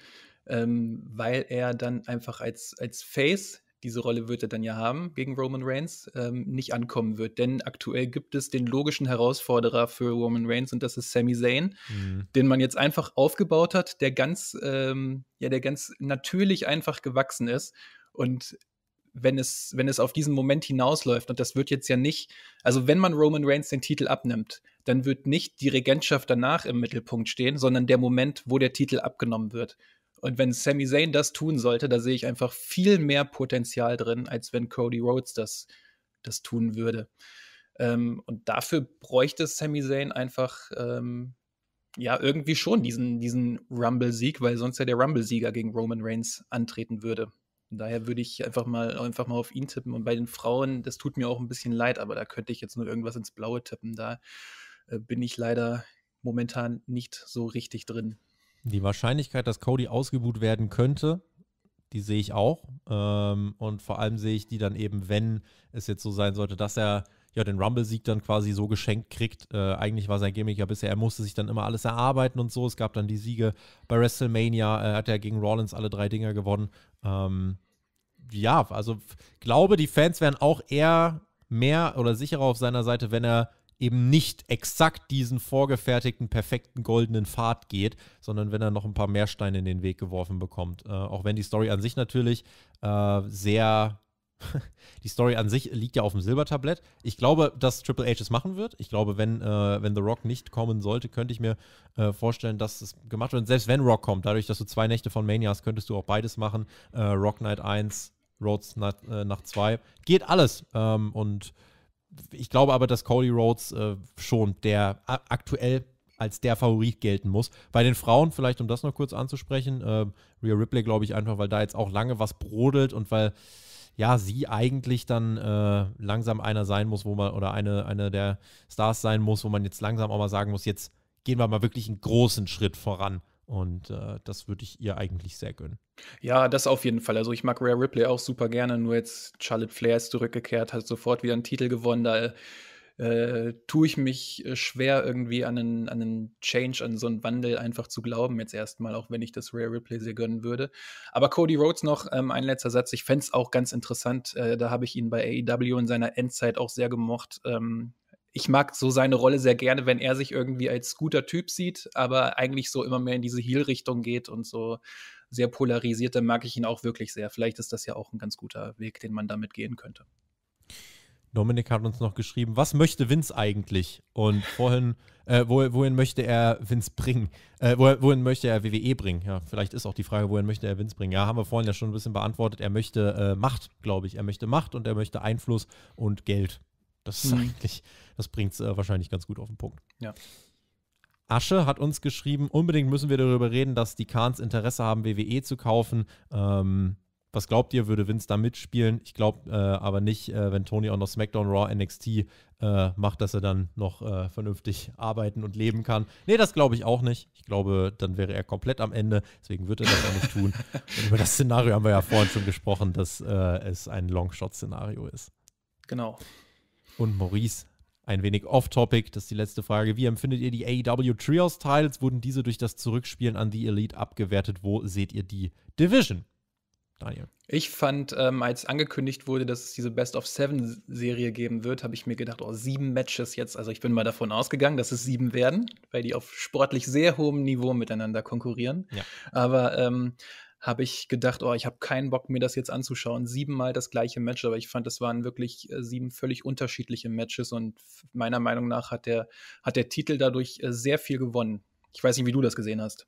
ähm, weil er dann einfach als, als Face, diese Rolle wird er dann ja haben gegen Roman Reigns, ähm, nicht ankommen wird. Denn aktuell gibt es den logischen Herausforderer für Roman Reigns und das ist Sami Zayn, mhm. den man jetzt einfach aufgebaut hat, der ganz, ähm, ja, der ganz natürlich einfach gewachsen ist. Und wenn es, wenn es auf diesen Moment hinausläuft, und das wird jetzt ja nicht, also wenn man Roman Reigns den Titel abnimmt, dann wird nicht die Regentschaft danach im Mittelpunkt stehen, sondern der Moment, wo der Titel abgenommen wird. Und wenn Sami Zayn das tun sollte, da sehe ich einfach viel mehr Potenzial drin, als wenn Cody Rhodes das, das tun würde. Ähm, und dafür bräuchte Sami Zayn einfach ähm, ja irgendwie schon diesen, diesen Rumble-Sieg, weil sonst ja der Rumble-Sieger gegen Roman Reigns antreten würde daher würde ich einfach mal, einfach mal auf ihn tippen. Und bei den Frauen, das tut mir auch ein bisschen leid, aber da könnte ich jetzt nur irgendwas ins Blaue tippen. Da äh, bin ich leider momentan nicht so richtig drin. Die Wahrscheinlichkeit, dass Cody ausgebuht werden könnte, die sehe ich auch. Ähm, und vor allem sehe ich die dann eben, wenn es jetzt so sein sollte, dass er ja den Rumble-Sieg dann quasi so geschenkt kriegt. Äh, eigentlich war sein Gimmick ja bisher, er musste sich dann immer alles erarbeiten und so. Es gab dann die Siege bei WrestleMania, äh, hat er gegen Rollins alle drei Dinger gewonnen. Ähm, ja, also glaube, die Fans wären auch eher mehr oder sicherer auf seiner Seite, wenn er eben nicht exakt diesen vorgefertigten, perfekten goldenen Pfad geht, sondern wenn er noch ein paar mehr Steine in den Weg geworfen bekommt. Äh, auch wenn die Story an sich natürlich äh, sehr die Story an sich liegt ja auf dem Silbertablett. Ich glaube, dass Triple H es machen wird. Ich glaube, wenn, äh, wenn The Rock nicht kommen sollte, könnte ich mir äh, vorstellen, dass es gemacht wird. Und selbst wenn Rock kommt, dadurch, dass du zwei Nächte von Mania hast, könntest du auch beides machen. Äh, Rock Night 1, Rhodes Night, äh, nach 2. Geht alles. Ähm, und ich glaube aber, dass Cody Rhodes äh, schon der aktuell als der Favorit gelten muss. Bei den Frauen, vielleicht um das noch kurz anzusprechen, äh, Rhea Ripley glaube ich einfach, weil da jetzt auch lange was brodelt und weil ja, sie eigentlich dann äh, langsam einer sein muss, wo man, oder eine, eine der Stars sein muss, wo man jetzt langsam auch mal sagen muss, jetzt gehen wir mal wirklich einen großen Schritt voran. Und äh, das würde ich ihr eigentlich sehr gönnen. Ja, das auf jeden Fall. Also ich mag Rare Ripley auch super gerne, nur jetzt Charlotte Flair ist zurückgekehrt, hat sofort wieder einen Titel gewonnen. Da äh, äh, tue ich mich äh, schwer, irgendwie an einen, an einen Change, an so einen Wandel einfach zu glauben, jetzt erstmal, auch wenn ich das Rare Replay sehr gönnen würde. Aber Cody Rhodes noch, ähm, ein letzter Satz. Ich fände es auch ganz interessant, äh, da habe ich ihn bei AEW in seiner Endzeit auch sehr gemocht. Ähm, ich mag so seine Rolle sehr gerne, wenn er sich irgendwie als guter Typ sieht, aber eigentlich so immer mehr in diese Heel-Richtung geht und so sehr polarisiert, dann mag ich ihn auch wirklich sehr. Vielleicht ist das ja auch ein ganz guter Weg, den man damit gehen könnte. Dominik hat uns noch geschrieben, was möchte Vince eigentlich? Und vorhin, äh, wohin, wohin möchte er Vince bringen? Äh, wohin, wohin, möchte er WWE bringen? Ja, vielleicht ist auch die Frage, wohin möchte er Vince bringen? Ja, haben wir vorhin ja schon ein bisschen beantwortet. Er möchte äh, Macht, glaube ich. Er möchte Macht und er möchte Einfluss und Geld. Das ist mhm. eigentlich, das bringt es äh, wahrscheinlich ganz gut auf den Punkt. Ja. Asche hat uns geschrieben, unbedingt müssen wir darüber reden, dass die Kans Interesse haben, WWE zu kaufen. Ähm, was glaubt ihr, würde Vince da mitspielen? Ich glaube äh, aber nicht, äh, wenn Tony auch noch SmackDown Raw NXT äh, macht, dass er dann noch äh, vernünftig arbeiten und leben kann. Nee, das glaube ich auch nicht. Ich glaube, dann wäre er komplett am Ende. Deswegen wird er das auch nicht tun. Und über das Szenario haben wir ja vorhin schon gesprochen, dass äh, es ein Longshot-Szenario ist. Genau. Und Maurice, ein wenig off-topic, das ist die letzte Frage. Wie empfindet ihr die AEW Trios Titles? Wurden diese durch das Zurückspielen an die Elite abgewertet? Wo seht ihr die Division? Daniel? Ich fand, ähm, als angekündigt wurde, dass es diese Best of Seven Serie geben wird, habe ich mir gedacht, oh, sieben Matches jetzt. Also ich bin mal davon ausgegangen, dass es sieben werden, weil die auf sportlich sehr hohem Niveau miteinander konkurrieren. Ja. Aber ähm, habe ich gedacht, oh, ich habe keinen Bock, mir das jetzt anzuschauen. Siebenmal das gleiche Match, aber ich fand, es waren wirklich äh, sieben völlig unterschiedliche Matches und meiner Meinung nach hat der, hat der Titel dadurch äh, sehr viel gewonnen. Ich weiß nicht, wie du das gesehen hast.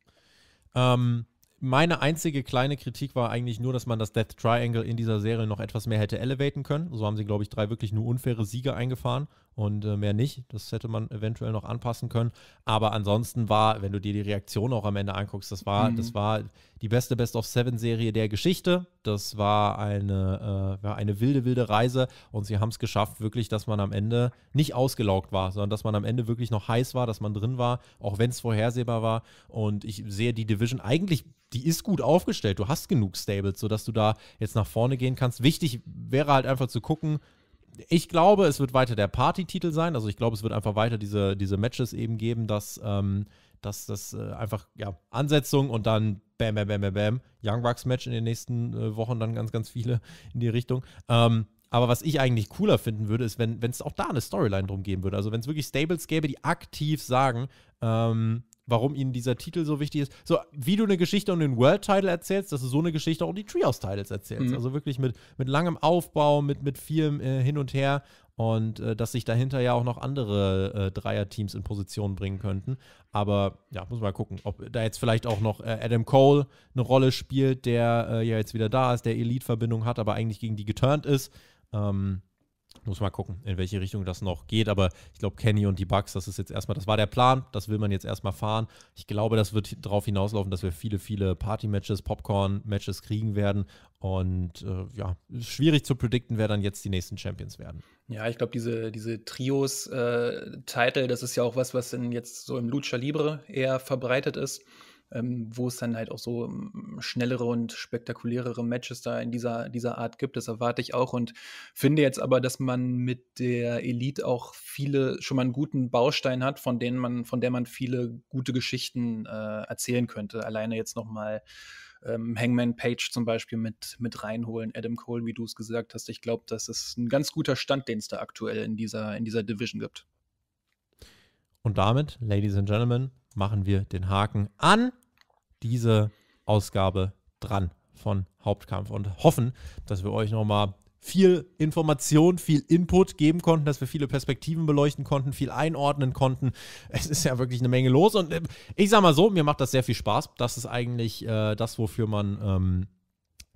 Ähm, meine einzige kleine Kritik war eigentlich nur, dass man das Death Triangle in dieser Serie noch etwas mehr hätte elevaten können. So haben sie, glaube ich, drei wirklich nur unfaire Siege eingefahren und äh, mehr nicht. Das hätte man eventuell noch anpassen können. Aber ansonsten war, wenn du dir die Reaktion auch am Ende anguckst, das war, mhm. das war die beste Best of Seven Serie der Geschichte. Das war eine, äh, ja, eine wilde, wilde Reise und sie haben es geschafft, wirklich, dass man am Ende nicht ausgelaugt war, sondern dass man am Ende wirklich noch heiß war, dass man drin war, auch wenn es vorhersehbar war. Und ich sehe die Division eigentlich die ist gut aufgestellt. Du hast genug Stables, sodass du da jetzt nach vorne gehen kannst. Wichtig wäre halt einfach zu gucken, ich glaube, es wird weiter der Party-Titel sein. Also ich glaube, es wird einfach weiter diese, diese Matches eben geben, dass ähm, das, das äh, einfach, ja, Ansetzung und dann bam, bam, bam, bam, bam. Young Bucks Match in den nächsten äh, Wochen dann ganz, ganz viele in die Richtung. Ähm, aber was ich eigentlich cooler finden würde, ist, wenn es auch da eine Storyline drum geben würde. Also wenn es wirklich Stables gäbe, die aktiv sagen, ähm, warum ihnen dieser Titel so wichtig ist. So, wie du eine Geschichte und den World-Title erzählst, dass du so eine Geschichte auch um die Treehouse-Titles erzählst. Mhm. Also wirklich mit, mit langem Aufbau, mit, mit vielem äh, Hin und Her und äh, dass sich dahinter ja auch noch andere äh, Dreier-Teams in Position bringen könnten. Aber ja, muss mal gucken, ob da jetzt vielleicht auch noch äh, Adam Cole eine Rolle spielt, der äh, ja jetzt wieder da ist, der Elite-Verbindung hat, aber eigentlich gegen die geturnt ist. Ähm, muss mal gucken, in welche Richtung das noch geht. Aber ich glaube, Kenny und die Bugs, das ist jetzt erstmal, das war der Plan, das will man jetzt erstmal fahren. Ich glaube, das wird darauf hinauslaufen, dass wir viele, viele Party-Matches, Popcorn-Matches kriegen werden. Und äh, ja, schwierig zu predikten, wer dann jetzt die nächsten Champions werden. Ja, ich glaube, diese, diese Trios-Title, äh, das ist ja auch was, was in jetzt so im Lucha Libre eher verbreitet ist ähm, wo es dann halt auch so ähm, schnellere und spektakulärere Matches da in dieser, dieser Art gibt. Das erwarte ich auch und finde jetzt aber, dass man mit der Elite auch viele, schon mal einen guten Baustein hat, von denen man, von der man viele gute Geschichten äh, erzählen könnte. Alleine jetzt nochmal ähm, Hangman Page zum Beispiel mit, mit reinholen, Adam Cole, wie du es gesagt hast. Ich glaube, das ist ein ganz guter Stand, den es da aktuell in dieser, in dieser Division gibt. Und damit, Ladies and Gentlemen, machen wir den Haken an diese Ausgabe dran von Hauptkampf und hoffen, dass wir euch nochmal viel Information, viel Input geben konnten, dass wir viele Perspektiven beleuchten konnten, viel einordnen konnten. Es ist ja wirklich eine Menge los und äh, ich sag mal so, mir macht das sehr viel Spaß. Das ist eigentlich äh, das, wofür man. Ähm,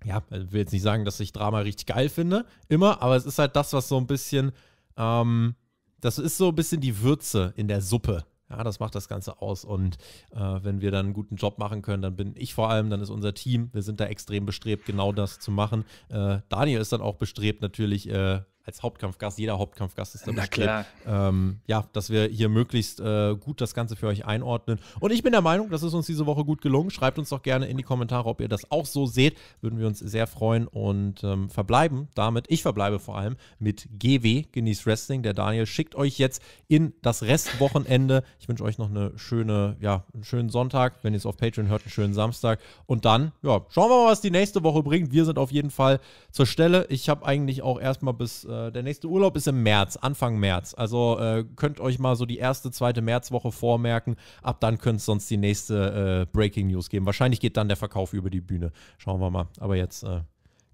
ja, will jetzt nicht sagen, dass ich Drama richtig geil finde, immer, aber es ist halt das, was so ein bisschen, ähm, das ist so ein bisschen die Würze in der Suppe, ja, das macht das Ganze aus. Und äh, wenn wir dann einen guten Job machen können, dann bin ich vor allem, dann ist unser Team, wir sind da extrem bestrebt, genau das zu machen. Äh, Daniel ist dann auch bestrebt, natürlich äh, als Hauptkampfgast, jeder Hauptkampfgast ist dabei. Na klar. Ähm, ja, dass wir hier möglichst äh, gut das Ganze für euch einordnen. Und ich bin der Meinung, das ist uns diese Woche gut gelungen. Schreibt uns doch gerne in die Kommentare, ob ihr das auch so seht. Würden wir uns sehr freuen und ähm, verbleiben damit. Ich verbleibe vor allem mit GW, Genieß Wrestling. Der Daniel schickt euch jetzt in das Restwochenende. Ich wünsche euch noch eine schöne, ja, einen schönen Sonntag. Wenn ihr es auf Patreon hört, einen schönen Samstag. Und dann, ja, schauen wir mal, was die nächste Woche bringt. Wir sind auf jeden Fall zur Stelle. Ich habe eigentlich auch erstmal bis. Äh, äh, der nächste Urlaub ist im März, Anfang März. Also äh, könnt euch mal so die erste, zweite Märzwoche vormerken. Ab dann könnte es sonst die nächste äh, Breaking News geben. Wahrscheinlich geht dann der Verkauf über die Bühne. Schauen wir mal. Aber jetzt äh,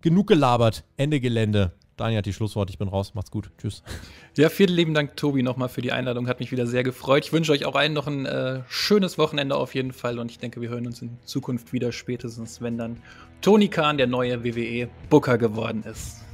genug gelabert. Ende Gelände. Daniel hat die Schlusswort. Ich bin raus. Macht's gut. Tschüss. Ja, vielen lieben Dank, Tobi, nochmal für die Einladung. Hat mich wieder sehr gefreut. Ich wünsche euch auch allen noch ein äh, schönes Wochenende auf jeden Fall. Und ich denke, wir hören uns in Zukunft wieder, spätestens, wenn dann Toni Kahn der neue WWE-Booker geworden ist.